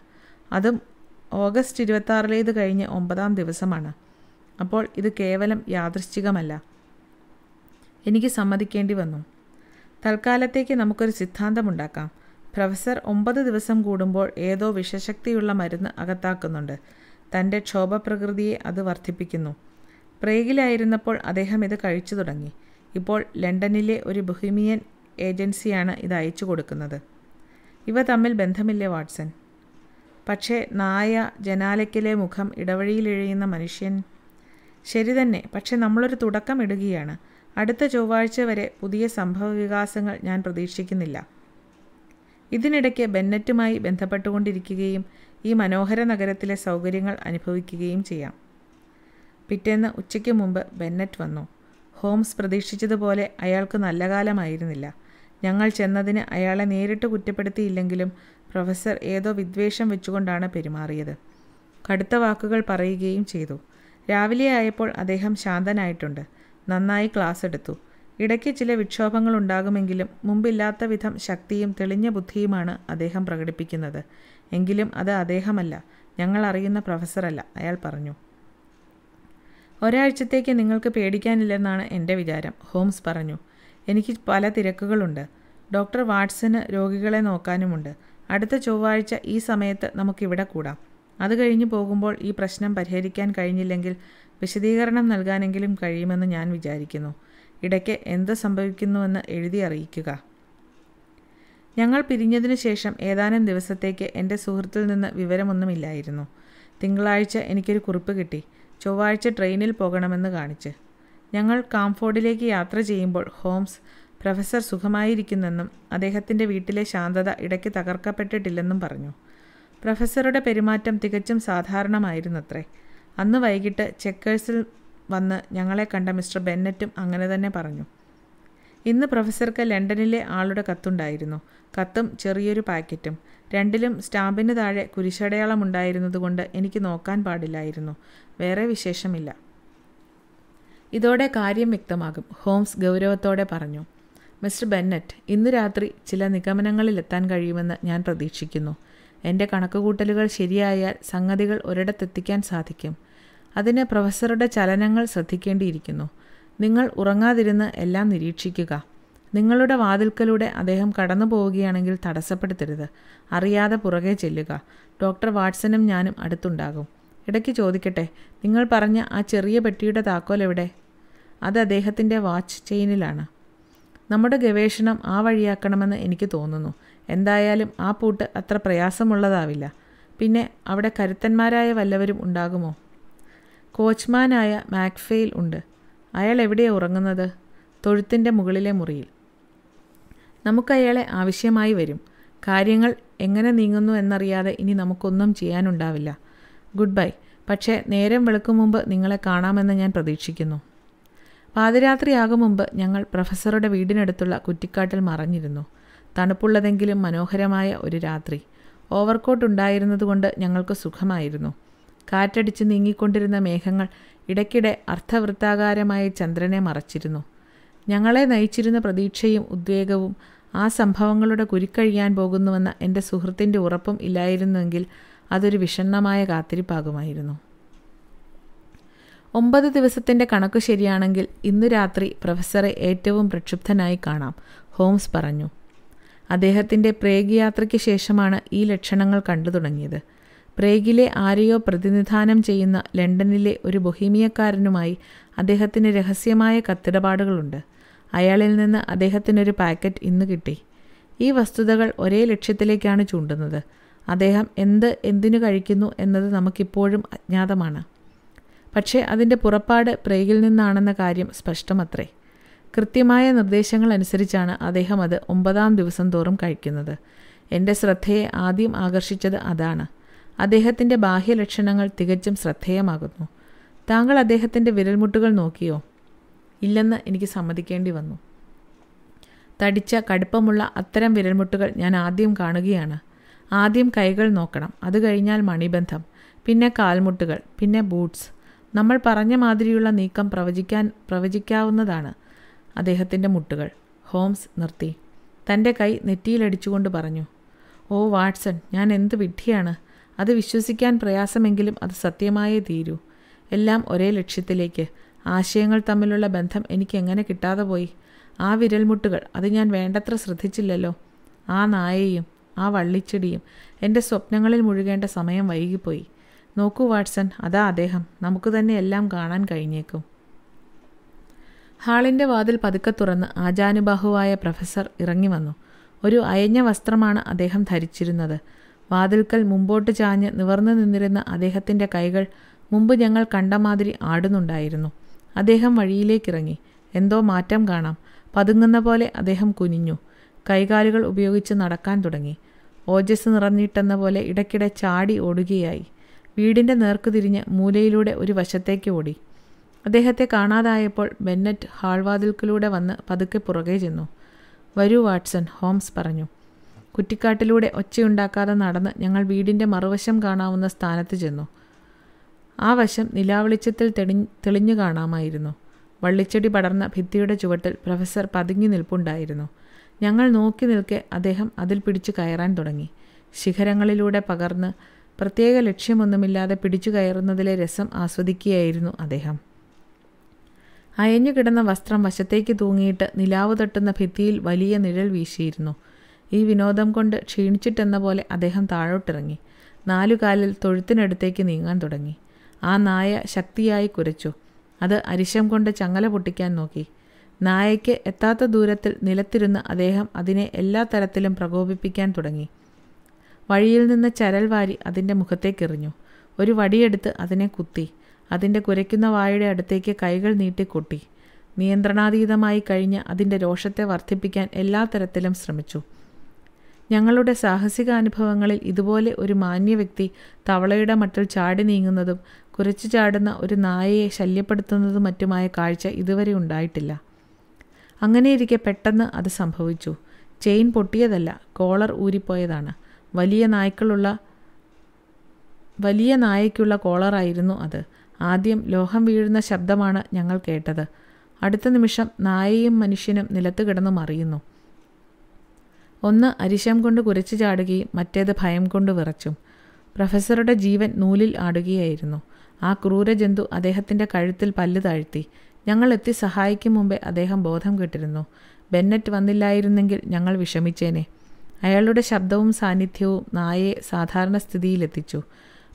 അതും ഓഗസ്റ്റ് ഇരുപത്താറിലേത് കഴിഞ്ഞ് ഒമ്പതാം ദിവസമാണ് അപ്പോൾ ഇത് കേവലം യാദൃശ്ചികമല്ല എനിക്ക് സമ്മതിക്കേണ്ടി വന്നു തൽക്കാലത്തേക്ക് നമുക്കൊരു സിദ്ധാന്തമുണ്ടാക്കാം പ്രൊഫസർ ഒമ്പത് ദിവസം കൂടുമ്പോൾ ഏതോ വിഷശക്തിയുള്ള മരുന്ന് അകത്താക്കുന്നുണ്ട് തൻ്റെ ക്ഷോഭപ്രകൃതിയെ അത് വർദ്ധിപ്പിക്കുന്നു പ്രേഗിലായിരുന്നപ്പോൾ അദ്ദേഹം ഇത് കഴിച്ചു തുടങ്ങി ഇപ്പോൾ ലണ്ടനിലെ ഒരു ബൊഹിമിയൻ ഏജൻസിയാണ് ഇത് അയച്ചു കൊടുക്കുന്നത് ഇവ തമ്മിൽ ബന്ധമില്ലേ വാട്സൺ പക്ഷേ നായ ജനാലയ്ക്കിലെ മുഖം ഇടവഴിയിലിഴയുന്ന മനുഷ്യൻ ശരി തന്നെ പക്ഷേ നമ്മളൊരു തുടക്കം ഇടുകയാണ് അടുത്ത ചൊവ്വാഴ്ച വരെ പുതിയ സംഭവ വികാസങ്ങൾ ഞാൻ പ്രതീക്ഷിക്കുന്നില്ല ഇതിനിടയ്ക്ക് ബെന്നറ്റുമായി ബന്ധപ്പെട്ടുകൊണ്ടിരിക്കുകയും ഈ മനോഹര നഗരത്തിലെ സൗകര്യങ്ങൾ അനുഭവിക്കുകയും ചെയ്യാം പിറ്റേന്ന് ഉച്ചയ്ക്ക് മുമ്പ് ബെന്നറ്റ് വന്നു ഹോംസ് പ്രതീക്ഷിച്ചതുപോലെ അയാൾക്ക് നല്ല കാലമായിരുന്നില്ല ഞങ്ങൾ ചെന്നതിന് അയാളെ നേരിട്ട് കുറ്റപ്പെടുത്തിയില്ലെങ്കിലും പ്രൊഫസർ ഏതോ വിദ്വേഷം വെച്ചുകൊണ്ടാണ് പെരുമാറിയത് കടുത്ത വാക്കുകൾ പറയുകയും ചെയ്തു രാവിലെ ആയപ്പോൾ അദ്ദേഹം ശാന്തനായിട്ടുണ്ട് നന്നായി ക്ലാസ് എടുത്തു ഇടയ്ക്ക് ചില വിക്ഷോഭങ്ങൾ ഉണ്ടാകുമെങ്കിലും മുമ്പില്ലാത്ത വിധം ശക്തിയും തെളിഞ്ഞ ബുദ്ധിയുമാണ് അദ്ദേഹം പ്രകടിപ്പിക്കുന്നത് എങ്കിലും അത് അദ്ദേഹമല്ല ഞങ്ങൾ അറിയുന്ന പ്രൊഫസറല്ല അയാൾ പറഞ്ഞു ഒരാഴ്ചത്തേക്ക് നിങ്ങൾക്ക് പേടിക്കാനില്ലെന്നാണ് എൻ്റെ വിചാരം ഹോംസ് പറഞ്ഞു എനിക്ക് പല തിരക്കുകളുണ്ട് ഡോക്ടർ വാട്സന് രോഗികളെ നോക്കാനുമുണ്ട് അടുത്ത ചൊവ്വാഴ്ച ഈ സമയത്ത് നമുക്കിവിടെ കൂടാം അത് കഴിഞ്ഞു പോകുമ്പോൾ ഈ പ്രശ്നം പരിഹരിക്കാൻ കഴിഞ്ഞില്ലെങ്കിൽ വിശദീകരണം നൽകാനെങ്കിലും കഴിയുമെന്ന് ഞാൻ വിചാരിക്കുന്നു ഇടയ്ക്ക് എന്ത് സംഭവിക്കുന്നുവെന്ന് എഴുതി അറിയിക്കുക ഞങ്ങൾ പിരിഞ്ഞതിനു ശേഷം ഏതാനും ദിവസത്തേക്ക് എൻ്റെ സുഹൃത്തിൽ നിന്ന് വിവരമൊന്നുമില്ലായിരുന്നു തിങ്കളാഴ്ച എനിക്കൊരു കുറിപ്പ് കിട്ടി ചൊവ്വാഴ്ച ട്രെയിനിൽ പോകണമെന്ന് കാണിച്ച് ഞങ്ങൾ കാംഫോർഡിലേക്ക് യാത്ര ചെയ്യുമ്പോൾ ഹോംസ് പ്രൊഫസർ സുഖമായിരിക്കുന്നെന്നും അദ്ദേഹത്തിൻ്റെ വീട്ടിലെ ശാന്തത ഇടയ്ക്ക് തകർക്കപ്പെട്ടിട്ടില്ലെന്നും പറഞ്ഞു പ്രൊഫസറുടെ പെരുമാറ്റം തികച്ചും സാധാരണമായിരുന്നത്രേ അന്ന് വൈകിട്ട് ചെക്കേഴ്സിൽ വന്ന് ഞങ്ങളെ കണ്ട മിസ്റ്റർ ബെന്നറ്റും അങ്ങനെ തന്നെ പറഞ്ഞു ഇന്ന് പ്രൊഫസർക്ക് ലണ്ടനിലെ ആളുടെ കത്തുണ്ടായിരുന്നു കത്തും ചെറിയൊരു പാക്കറ്റും രണ്ടിലും സ്റ്റാമ്പിന് താഴെ കുരിശടയാളം ഉണ്ടായിരുന്നതുകൊണ്ട് എനിക്ക് നോക്കാൻ പാടില്ലായിരുന്നു വേറെ വിശേഷമില്ല ഇതോടെ കാര്യം വ്യക്തമാകും ഹോംസ് ഗൗരവത്തോടെ പറഞ്ഞു മിസ്റ്റർ ബെന്നറ്റ് ഇന്ന് രാത്രി ചില നിഗമനങ്ങളിലെത്താൻ കഴിയുമെന്ന് ഞാൻ പ്രതീക്ഷിക്കുന്നു എൻ്റെ കണക്കുകൂട്ടലുകൾ ശരിയായാൽ സംഗതികൾ ഒരിടത്തെത്തിക്കാൻ സാധിക്കും അതിന് പ്രൊഫസറുടെ ചലനങ്ങൾ ശ്രദ്ധിക്കേണ്ടിയിരിക്കുന്നു നിങ്ങൾ ഉറങ്ങാതിരുന്ന് എല്ലാം നിരീക്ഷിക്കുക നിങ്ങളുടെ വാതിൽക്കലൂടെ അദ്ദേഹം കടന്നു പോവുകയാണെങ്കിൽ തടസ്സപ്പെടുത്തരുത് അറിയാതെ പുറകെ ചെല്ലുക ഡോക്ടർ വാട്സനും ഞാനും അടുത്തുണ്ടാകും ഇടയ്ക്ക് ചോദിക്കട്ടെ നിങ്ങൾ പറഞ്ഞ ആ ചെറിയ പെട്ടിയുടെ താക്കോൽ എവിടെ അത് അദ്ദേഹത്തിൻ്റെ വാച്ച് ചെയിനിലാണ് നമ്മുടെ ഗവേഷണം ആ വഴിയാക്കണമെന്ന് എനിക്ക് തോന്നുന്നു എന്തായാലും ആ പൂട്ട് അത്ര പ്രയാസമുള്ളതാവില്ല പിന്നെ അവിടെ കരുത്തന്മാരായ വല്ലവരും ഉണ്ടാകുമോ കോച്ച്മാനായ മാക്ഫെയിൽ ഉണ്ട് അയാൾ എവിടെയാണ് ഉറങ്ങുന്നത് തൊഴുത്തിൻ്റെ മുകളിലെ മുറിയിൽ നമുക്കയാളെ ആവശ്യമായി വരും കാര്യങ്ങൾ എങ്ങനെ നീങ്ങുന്നു എന്നറിയാതെ ഇനി നമുക്കൊന്നും ചെയ്യാനുണ്ടാവില്ല ഗുഡ് ബൈ പക്ഷേ നേരം വെളുക്കും മുമ്പ് നിങ്ങളെ കാണാമെന്ന് ഞാൻ പ്രതീക്ഷിക്കുന്നു പാതിരാത്രിയാകും മുമ്പ് ഞങ്ങൾ പ്രൊഫസറുടെ വീടിനടുത്തുള്ള കുറ്റിക്കാട്ടിൽ മറഞ്ഞിരുന്നു തണുപ്പുള്ളതെങ്കിലും മനോഹരമായ ഒരു രാത്രി ഓവർകോട്ട് ഉണ്ടായിരുന്നതുകൊണ്ട് ഞങ്ങൾക്ക് സുഖമായിരുന്നു കാറ്റടിച്ച് നീങ്ങിക്കൊണ്ടിരുന്ന മേഘങ്ങൾ ഇടയ്ക്കിടെ അർത്ഥവൃത്താകാരമായ ചന്ദ്രനെ മറച്ചിരുന്നു ഞങ്ങളെ നയിച്ചിരുന്ന പ്രതീക്ഷയും ഉദ്വേഗവും ആ സംഭവങ്ങളുടെ കുരുക്കഴിയാൻ പോകുന്നുവെന്ന എൻ്റെ സുഹൃത്തിൻ്റെ ഉറപ്പും ഇല്ലായിരുന്നുവെങ്കിൽ അതൊരു വിഷണ്ണമായ കാത്തിരിപ്പാകുമായിരുന്നു ഒമ്പത് ദിവസത്തിൻ്റെ കണക്ക് ശരിയാണെങ്കിൽ ഇന്നു രാത്രി പ്രൊഫസറെ ഏറ്റവും പ്രക്ഷുബ്ധനായി കാണാം ഹോംസ് പറഞ്ഞു അദ്ദേഹത്തിൻ്റെ പ്രേഗ് യാത്രയ്ക്ക് ശേഷമാണ് ഈ ലക്ഷണങ്ങൾ കണ്ടു തുടങ്ങിയത് പ്രേഗിലെ ആരെയോ പ്രതിനിധാനം ചെയ്യുന്ന ലണ്ടനിലെ ഒരു ബൊഹീമിയക്കാരനുമായി അദ്ദേഹത്തിന് രഹസ്യമായ കത്തിടപാടുകളുണ്ട് അയാളിൽ നിന്ന് അദ്ദേഹത്തിനൊരു പാക്കറ്റ് ഇന്ന് കിട്ടി ഈ വസ്തുതകൾ ഒരേ ലക്ഷ്യത്തിലേക്കാണ് ചൂണ്ടുന്നത് അദ്ദേഹം എന്ത് എന്തിനു കഴിക്കുന്നു എന്നത് നമുക്കിപ്പോഴും അജ്ഞാതമാണ് പക്ഷേ അതിൻ്റെ പുറപ്പാട് പ്രേഗിൽ നിന്നാണെന്ന കാര്യം സ്പഷ്ടമത്രേ കൃത്യമായ നിർദ്ദേശങ്ങൾ അനുസരിച്ചാണ് അദ്ദേഹം അത് ഒമ്പതാം ദിവസം തോറും കഴിക്കുന്നത് എൻ്റെ ശ്രദ്ധയെ ആദ്യം ആകർഷിച്ചത് അതാണ് അദ്ദേഹത്തിൻ്റെ ബാഹ്യലക്ഷണങ്ങൾ തികച്ചും ശ്രദ്ധേയമാകുന്നു താങ്കൾ അദ്ദേഹത്തിൻ്റെ വിരൽമുട്ടുകൾ നോക്കിയോ ഇല്ലെന്ന് എനിക്ക് സമ്മതിക്കേണ്ടി വന്നു തടിച്ച കടുപ്പമുള്ള അത്തരം വിരൽമുട്ടുകൾ ഞാൻ ആദ്യം കാണുകയാണ് ആദ്യം കൈകൾ നോക്കണം അത് കഴിഞ്ഞാൽ മണിബന്ധം പിന്നെ കാൽമുട്ടുകൾ പിന്നെ ബൂട്ട്സ് നമ്മൾ പറഞ്ഞ മാതിരിയുള്ള നീക്കം പ്രവചിക്കാൻ പ്രവചിക്കാവുന്നതാണ് അദ്ദേഹത്തിൻ്റെ മുട്ടുകൾ ഹോംസ് നിർത്തി തൻ്റെ കൈ നെറ്റിയിലടിച്ചുകൊണ്ട് പറഞ്ഞു ഓ വാട്സൺ ഞാൻ എന്ത് വിഡ്ഢിയാണ് അത് വിശ്വസിക്കാൻ പ്രയാസമെങ്കിലും അത് സത്യമായേ തീരൂ എല്ലാം ഒരേ ലക്ഷ്യത്തിലേക്ക് ആശയങ്ങൾ തമ്മിലുള്ള ബന്ധം എനിക്ക് എങ്ങനെ കിട്ടാതെ പോയി ആ വിരൽമുട്ടുകൾ അത് ഞാൻ വേണ്ടത്ര ശ്രദ്ധിച്ചില്ലല്ലോ ആ നായയും ആ വള്ളിച്ചെടിയും എൻ്റെ സ്വപ്നങ്ങളിൽ മുഴുകേണ്ട സമയം വൈകിപ്പോയി നോക്കൂ വാട്സൺ അതാ അദ്ദേഹം നമുക്ക് തന്നെ എല്ലാം കാണാൻ കഴിഞ്ഞേക്കും ഹാളിൻ്റെ വാതിൽ പതുക്കെ തുറന്ന് ആചാനുബാഹുവായ പ്രൊഫസർ ഇറങ്ങി വന്നു ഒരു അയഞ്ഞ വസ്ത്രമാണ് അദ്ദേഹം ധരിച്ചിരുന്നത് വാതിൽക്കൽ മുമ്പോട്ട് ചാഞ്ഞ് നിവർന്നു നിന്നിരുന്ന അദ്ദേഹത്തിൻ്റെ കൈകൾ മുമ്പ് ഞങ്ങൾ കണ്ട മാതിരി ആടുന്നുണ്ടായിരുന്നു അദ്ദേഹം വഴിയിലേക്കിറങ്ങി എന്തോ മാറ്റം കാണാം പതുങ്ങുന്ന പോലെ അദ്ദേഹം കുനിഞ്ഞു കൈകാലുകൾ ഉപയോഗിച്ച് നടക്കാൻ തുടങ്ങി ഓജസ് നിറഞ്ഞിട്ടെന്ന പോലെ ഇടയ്ക്കിടെ ചാടി ഓടുകയായി വീടിൻ്റെ നേർക്കു തിരിഞ്ഞ് മൂലയിലൂടെ ഒരു വശത്തേക്ക് ഓടി അദ്ദേഹത്തെ കാണാതായപ്പോൾ ബെന്നറ്റ് ഹാൾവാതിൽക്കിലൂടെ വന്ന് പതുക്കെ പുറകെ ചെന്നു വരൂ വാട്സൺ ഹോംസ് പറഞ്ഞു കുറ്റിക്കാട്ടിലൂടെ ഒച്ചയുണ്ടാക്കാതെ നടന്ന് ഞങ്ങൾ വീടിൻ്റെ മറുവശം കാണാവുന്ന സ്ഥാനത്ത് ചെന്നു ആ വശം നിലാവെളിച്ചത്തിൽ തെളി തെളിഞ്ഞു കാണാമായിരുന്നു വള്ളിച്ചെടി പടർന്ന ഭിത്തിയുടെ ചുവട്ടിൽ പ്രൊഫസർ പതുങ്ങി നിൽപ്പുണ്ടായിരുന്നു ഞങ്ങൾ നോക്കി നിൽക്കെ അദ്ദേഹം അതിൽ പിടിച്ചു കയറാൻ തുടങ്ങി ശിഖരങ്ങളിലൂടെ പകർന്ന് പ്രത്യേക ലക്ഷ്യമൊന്നുമില്ലാതെ പിടിച്ചു കയറുന്നതിലെ രസം ആസ്വദിക്കുകയായിരുന്നു അദ്ദേഹം അയഞ്ഞു കിടന്ന വസ്ത്രം വശത്തേക്ക് തൂങ്ങിയിട്ട് നിലാവ് തട്ടുന്ന ഭിത്തിയിൽ വലിയ നിഴൽ വീശിയിരുന്നു ഈ വിനോദം കൊണ്ട് ക്ഷീണിച്ചിട്ടെന്ന പോലെ അദ്ദേഹം താഴോട്ടിറങ്ങി നാലുകാലിൽ തൊഴുത്തിനടുത്തേക്ക് നീങ്ങാൻ തുടങ്ങി ആ നായ ശക്തിയായി കുരച്ചു അത് അരിശം കൊണ്ട് ചങ്ങല പൊട്ടിക്കാൻ നോക്കി നായയ്ക്ക് എത്താത്ത ദൂരത്തിൽ നിലത്തിരുന്ന അദ്ദേഹം അതിനെ എല്ലാ തരത്തിലും പ്രകോപിപ്പിക്കാൻ തുടങ്ങി വഴിയിൽ നിന്ന് ചരൽ വാരി അതിൻ്റെ മുഖത്തേക്കെറിഞ്ഞു ഒരു വടിയെടുത്ത് അതിനെ കുത്തി അതിൻ്റെ കുരയ്ക്കുന്ന വായുടെ അടുത്തേക്ക് കൈകൾ നീട്ടിക്കൊട്ടി നിയന്ത്രണാതീതമായി കഴിഞ്ഞ് അതിൻ്റെ രോഷത്തെ വർദ്ധിപ്പിക്കാൻ എല്ലാ തരത്തിലും ശ്രമിച്ചു ഞങ്ങളുടെ സാഹസിക അനുഭവങ്ങളിൽ ഇതുപോലെ ഒരു മാന്യ വ്യക്തി തവളയുടെ മട്ടിൽ ചാടി നീങ്ങുന്നതും കുരച്ചു ചാടുന്ന ഒരു നായയെ ശല്യപ്പെടുത്തുന്നതും മറ്റുമായ കാഴ്ച ഇതുവരെ ഉണ്ടായിട്ടില്ല അങ്ങനെയിരിക്കെ പെട്ടെന്ന് അത് സംഭവിച്ചു ചെയിൻ പൊട്ടിയതല്ല കോളർ ഊരിപ്പോയതാണ് വലിയ നായ്ക്കളുള്ള വലിയ നായയ്ക്കുള്ള കോളറായിരുന്നു അത് ആദ്യം ലോഹം വീഴുന്ന ശബ്ദമാണ് ഞങ്ങൾ കേട്ടത് അടുത്ത നിമിഷം നായയും മനുഷ്യനും നിലത്ത് കിടന്ന് മറിയുന്നു ഒന്ന് അരിശം കൊണ്ട് കുരച്ചു ചാടുകയും മറ്റേത് ഭയം കൊണ്ട് വിറച്ചും പ്രൊഫസറുടെ ജീവൻ നൂലിൽ ആടുകയായിരുന്നു ആ ക്രൂര ജന്തു അദ്ദേഹത്തിൻ്റെ കഴുത്തിൽ പല്ല് താഴ്ത്തി ഞങ്ങൾ എത്തി സഹായിക്കും മുമ്പേ അദ്ദേഹം ബോധം കെട്ടിരുന്നു ബെന്നറ്റ് വന്നില്ലായിരുന്നെങ്കിൽ ഞങ്ങൾ വിഷമിച്ചേനെ അയാളുടെ ശബ്ദവും സാന്നിധ്യവും നായയെ സാധാരണ സ്ഥിതിയിലെത്തിച്ചു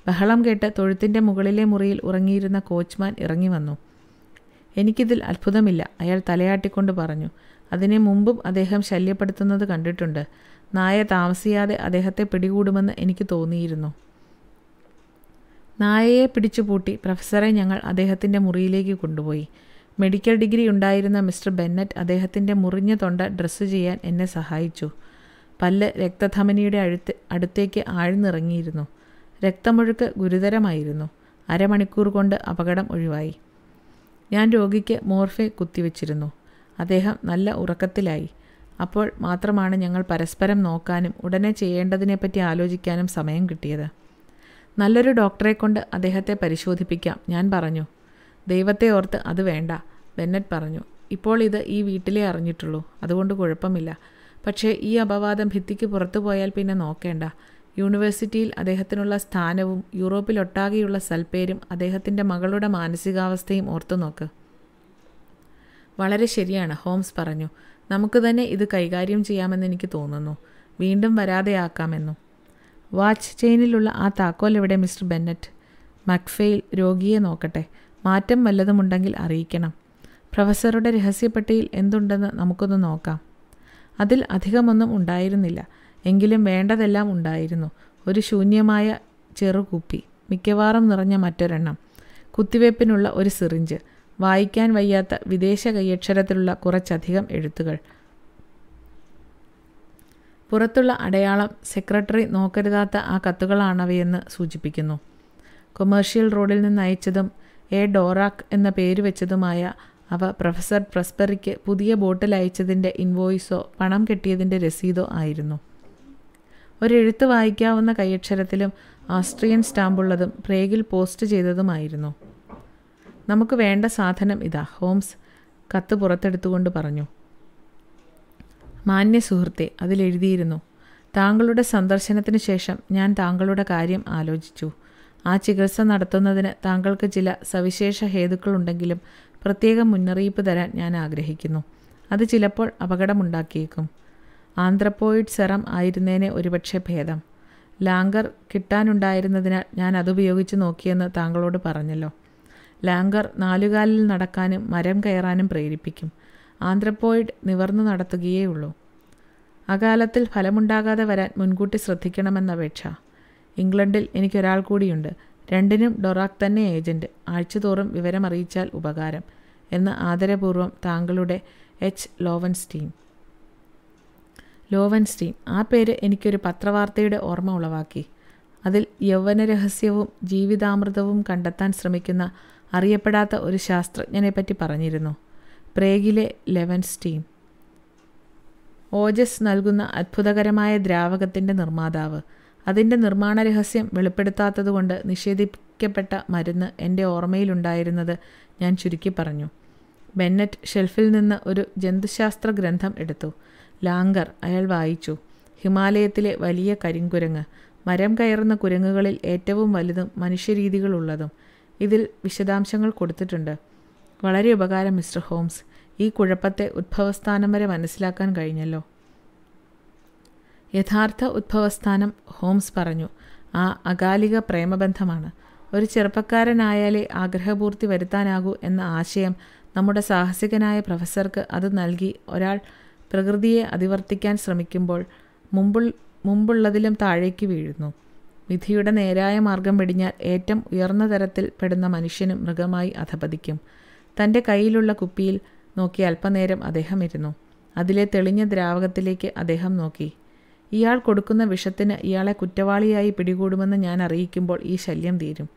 ബഹളം കേട്ട് തൊഴുത്തിൻ്റെ മുകളിലെ മുറിയിൽ ഉറങ്ങിയിരുന്ന കോച്ച്മാൻ ഇറങ്ങി വന്നു എനിക്കിതിൽ അത്ഭുതമില്ല അയാൾ തലയാട്ടിക്കൊണ്ട് പറഞ്ഞു അതിനെ മുമ്പും അദ്ദേഹം ശല്യപ്പെടുത്തുന്നത് കണ്ടിട്ടുണ്ട് നായ താമസിയാതെ അദ്ദേഹത്തെ പിടികൂടുമെന്ന് എനിക്ക് തോന്നിയിരുന്നു നായയെ പിടിച്ചുപൂട്ടി പ്രൊഫസറെ ഞങ്ങൾ അദ്ദേഹത്തിൻ്റെ മുറിയിലേക്ക് കൊണ്ടുപോയി മെഡിക്കൽ ഡിഗ്രി ഉണ്ടായിരുന്ന മിസ്റ്റർ ബെന്നറ്റ് അദ്ദേഹത്തിൻ്റെ മുറിഞ്ഞ തൊണ്ട ഡ്രസ്സ് ചെയ്യാൻ എന്നെ സഹായിച്ചു പല്ല് രക്തധമനിയുടെ അഴുത്ത് അടുത്തേക്ക് ആഴ്ന്നിറങ്ങിയിരുന്നു രക്തമൊഴുക്ക് ഗുരുതരമായിരുന്നു അരമണിക്കൂർ കൊണ്ട് അപകടം ഒഴിവായി ഞാൻ രോഗിക്ക് മോർഫെ കുത്തിവെച്ചിരുന്നു അദ്ദേഹം നല്ല ഉറക്കത്തിലായി അപ്പോൾ മാത്രമാണ് ഞങ്ങൾ പരസ്പരം നോക്കാനും ഉടനെ ചെയ്യേണ്ടതിനെപ്പറ്റി ആലോചിക്കാനും സമയം കിട്ടിയത് നല്ലൊരു ഡോക്ടറെ കൊണ്ട് അദ്ദേഹത്തെ പരിശോധിപ്പിക്കാം ഞാൻ പറഞ്ഞു ദൈവത്തെ ഓർത്ത് അത് വേണ്ട ബെന്നറ്റ് പറഞ്ഞു ഇപ്പോൾ ഇത് ഈ വീട്ടിലേ അറിഞ്ഞിട്ടുള്ളൂ അതുകൊണ്ട് കുഴപ്പമില്ല പക്ഷേ ഈ അപവാദം ഭിത്തിക്ക് പുറത്തു പോയാൽ പിന്നെ നോക്കേണ്ട യൂണിവേഴ്സിറ്റിയിൽ അദ്ദേഹത്തിനുള്ള സ്ഥാനവും യൂറോപ്പിലൊട്ടാകെയുള്ള സൽപ്പേരും അദ്ദേഹത്തിൻ്റെ മകളുടെ മാനസികാവസ്ഥയും ഓർത്തു നോക്ക് വളരെ ശരിയാണ് ഹോംസ് പറഞ്ഞു നമുക്ക് തന്നെ ഇത് കൈകാര്യം ചെയ്യാമെന്ന് എനിക്ക് തോന്നുന്നു വീണ്ടും വരാതെയാക്കാമെന്നും വാച്ച് ചെയിനിലുള്ള ആ താക്കോൽ എവിടെ മിസ്റ്റർ ബെന്നറ്റ് മക്ഫെയിൽ രോഗിയെ നോക്കട്ടെ മാറ്റം വല്ലതുമുണ്ടെങ്കിൽ അറിയിക്കണം പ്രൊഫസറുടെ രഹസ്യപ്പെട്ടിയിൽ എന്തുണ്ടെന്ന് നമുക്കൊന്ന് നോക്കാം അതിൽ അധികമൊന്നും ഉണ്ടായിരുന്നില്ല എങ്കിലും വേണ്ടതെല്ലാം ഉണ്ടായിരുന്നു ഒരു ശൂന്യമായ ചെറുകുപ്പി മിക്കവാറും നിറഞ്ഞ മറ്റൊരെണ്ണം കുത്തിവയ്പ്പിനുള്ള ഒരു സിറിഞ്ച് വായിക്കാൻ വയ്യാത്ത വിദേശ കയ്യക്ഷരത്തിലുള്ള കുറച്ചധികം എഴുത്തുകൾ പുറത്തുള്ള അടയാളം സെക്രട്ടറി നോക്കരുതാത്ത ആ കത്തുകളാണവയെന്ന് സൂചിപ്പിക്കുന്നു കൊമേഴ്ഷ്യൽ റോഡിൽ നിന്ന് അയച്ചതും എ ഡോറാക്ക് എന്ന പേര് വെച്ചതുമായ അവ പ്രൊഫസർ പ്രസ്പെറിക്ക് പുതിയ ബോട്ടിൽ അയച്ചതിൻ്റെ ഇൻവോയിസോ പണം കെട്ടിയതിൻ്റെ രസീതോ ആയിരുന്നു ഒരെഴുത്ത് വായിക്കാവുന്ന കൈയക്ഷരത്തിലും ആസ്ട്രിയൻ സ്റ്റാമ്പുള്ളതും പ്രേഗിൽ പോസ്റ്റ് ചെയ്തതുമായിരുന്നു നമുക്ക് വേണ്ട സാധനം ഇതാ ഹോംസ് കത്ത് പുറത്തെടുത്തുകൊണ്ട് പറഞ്ഞു മാന്യ സുഹൃത്തെ അതിലെഴുതിയിരുന്നു താങ്കളുടെ സന്ദർശനത്തിന് ശേഷം ഞാൻ താങ്കളുടെ കാര്യം ആലോചിച്ചു ആ ചികിത്സ നടത്തുന്നതിന് താങ്കൾക്ക് ചില സവിശേഷ ഹേതുക്കളുണ്ടെങ്കിലും പ്രത്യേകം മുന്നറിയിപ്പ് തരാൻ ഞാൻ ആഗ്രഹിക്കുന്നു അത് ചിലപ്പോൾ അപകടമുണ്ടാക്കിയേക്കും ആന്ത്രപ്പോയിഡ് സെറം ആയിരുന്നേനെ ഒരുപക്ഷെ ഭേദം ലാങ്കർ കിട്ടാനുണ്ടായിരുന്നതിനാൽ ഞാൻ അതുപയോഗിച്ച് നോക്കിയെന്ന് താങ്കളോട് പറഞ്ഞല്ലോ ലാങ്കർ നാലുകാലിൽ നടക്കാനും മരം കയറാനും പ്രേരിപ്പിക്കും ആന്ത്രപ്പോയിഡ് നിവർന്നു നടത്തുകയേ ഉള്ളൂ അകാലത്തിൽ ഫലമുണ്ടാകാതെ വരാൻ മുൻകൂട്ടി അപേക്ഷ ഇംഗ്ലണ്ടിൽ എനിക്കൊരാൾ കൂടിയുണ്ട് രണ്ടിനും ഡൊറാക്ക് തന്നെ ഏജൻറ്റ് ആഴ്ചതോറും വിവരമറിയിച്ചാൽ ഉപകാരം എന്ന് ആദരപൂർവ്വം താങ്കളുടെ എച്ച് ലോവൻസ്റ്റീൻ ലോവൻസ്റ്റീൻ ആ പേര് എനിക്കൊരു പത്രവാർത്തയുടെ ഓർമ്മ ഉളവാക്കി അതിൽ യൗവനരഹസ്യവും ജീവിതാമൃതവും കണ്ടെത്താൻ ശ്രമിക്കുന്ന അറിയപ്പെടാത്ത ഒരു ശാസ്ത്രജ്ഞനെപ്പറ്റി പറഞ്ഞിരുന്നു പ്രേഗിലെ ലെവൻസ്റ്റീൻ ഓജസ് നൽകുന്ന അത്ഭുതകരമായ ദ്രാവകത്തിൻ്റെ നിർമ്മാതാവ് അതിൻ്റെ നിർമ്മാണ രഹസ്യം വെളിപ്പെടുത്താത്തതുകൊണ്ട് നിഷേധിക്കപ്പെട്ട മരുന്ന് എൻ്റെ ഓർമ്മയിലുണ്ടായിരുന്നത് ഞാൻ ചുരുക്കി പറഞ്ഞു ബെന്നറ്റ് ഷെൽഫിൽ നിന്ന് ഒരു ജന്തുശാസ്ത്ര ഗ്രന്ഥം എടുത്തു ലാങ്കർ അയാൾ വായിച്ചു ഹിമാലയത്തിലെ വലിയ കരിങ്കുരങ്ങ് മരം കയറുന്ന കുരങ്ങുകളിൽ ഏറ്റവും വലുതും മനുഷ്യരീതികളുള്ളതും ഇതിൽ വിശദാംശങ്ങൾ കൊടുത്തിട്ടുണ്ട് വളരെ ഉപകാരം മിസ്റ്റർ ഹോംസ് ഈ കുഴപ്പത്തെ ഉദ്ഭവസ്ഥാനം വരെ മനസ്സിലാക്കാൻ കഴിഞ്ഞല്ലോ യഥാർത്ഥ ഉദ്ഭവസ്ഥാനം ഹോംസ് പറഞ്ഞു ആ അകാലിക പ്രേമബന്ധമാണ് ഒരു ചെറുപ്പക്കാരനായാലേ ആഗ്രഹപൂർത്തി വരുത്താനാകൂ എന്ന ആശയം നമ്മുടെ സാഹസികനായ പ്രൊഫസർക്ക് അത് നൽകി ഒരാൾ പ്രകൃതിയെ അതിവർത്തിക്കാൻ ശ്രമിക്കുമ്പോൾ മുമ്പുൾ മുമ്പുള്ളതിലും താഴേക്ക് വീഴുന്നു വിധിയുടെ നേരായ മാർഗം വെടിഞ്ഞാൽ ഏറ്റവും ഉയർന്ന തരത്തിൽ പെടുന്ന മനുഷ്യനും മൃഗമായി അധപതിക്കും തൻ്റെ കയ്യിലുള്ള കുപ്പിയിൽ നോക്കി അല്പനേരം അദ്ദേഹം ഇരുന്നു അതിലെ തെളിഞ്ഞ ദ്രാവകത്തിലേക്ക് അദ്ദേഹം നോക്കി ഇയാൾ കൊടുക്കുന്ന വിഷത്തിന് ഇയാളെ കുറ്റവാളിയായി പിടികൂടുമെന്ന് ഞാൻ അറിയിക്കുമ്പോൾ ഈ ശല്യം തീരും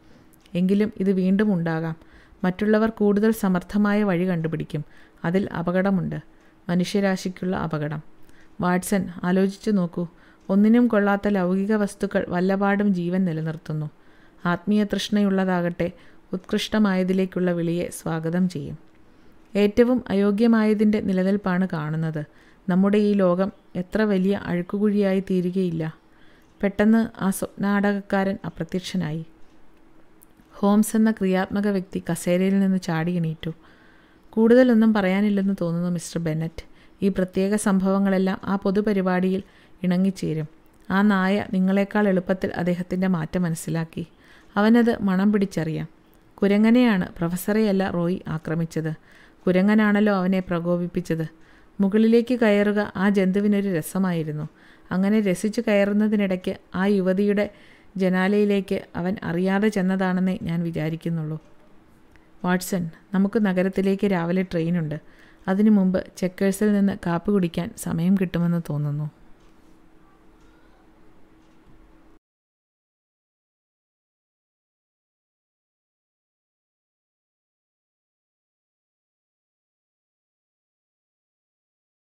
എങ്കിലും ഇത് വീണ്ടും ഉണ്ടാകാം മറ്റുള്ളവർ കൂടുതൽ സമർത്ഥമായ വഴി കണ്ടുപിടിക്കും അതിൽ അപകടമുണ്ട് മനുഷ്യരാശിക്കുള്ള അപകടം വാട്സൺ ആലോചിച്ചു നോക്കൂ ഒന്നിനും കൊള്ളാത്ത ലൗകിക വസ്തുക്കൾ വല്ലപാടും ജീവൻ നിലനിർത്തുന്നു ആത്മീയ തൃഷ്ണയുള്ളതാകട്ടെ ഉത്കൃഷ്ടമായതിലേക്കുള്ള വിളിയെ സ്വാഗതം ചെയ്യും ഏറ്റവും അയോഗ്യമായതിൻ്റെ നിലനിൽപ്പാണ് കാണുന്നത് നമ്മുടെ ഈ ലോകം എത്ര വലിയ അഴുക്കുകുഴിയായി തീരുകയില്ല പെട്ടെന്ന് ആ സ്വപ്നാടകക്കാരൻ അപ്രത്യക്ഷനായി ഹോംസ് എന്ന ക്രിയാത്മക വ്യക്തി കസേരയിൽ നിന്ന് ചാടി എണീറ്റു കൂടുതലൊന്നും പറയാനില്ലെന്ന് തോന്നുന്നു മിസ്റ്റർ ബെന്നറ്റ് ഈ പ്രത്യേക സംഭവങ്ങളെല്ലാം ആ പൊതുപരിപാടിയിൽ ഇണങ്ങിച്ചേരും ആ നായ നിങ്ങളെക്കാൾ എളുപ്പത്തിൽ അദ്ദേഹത്തിൻ്റെ മാറ്റം മനസ്സിലാക്കി അവനത് മണം പിടിച്ചറിയാം കുരങ്ങനെയാണ് പ്രൊഫസറെയല്ല റോയി ആക്രമിച്ചത് കുരങ്ങനാണല്ലോ അവനെ പ്രകോപിപ്പിച്ചത് മുകളിലേക്ക് കയറുക ആ ജന്തുവിനൊരു രസമായിരുന്നു അങ്ങനെ രസിച്ച് കയറുന്നതിനിടയ്ക്ക് ആ യുവതിയുടെ ജനാലയിലേക്ക് അവൻ അറിയാതെ ചെന്നതാണെന്നേ ഞാൻ വിചാരിക്കുന്നുള്ളൂ വാട്സൺ നമുക്ക് നഗരത്തിലേക്ക് രാവിലെ ട്രെയിനുണ്ട് അതിനു മുമ്പ് ചെക്കേഴ്സിൽ നിന്ന് കാപ്പി കുടിക്കാൻ സമയം കിട്ടുമെന്ന് തോന്നുന്നു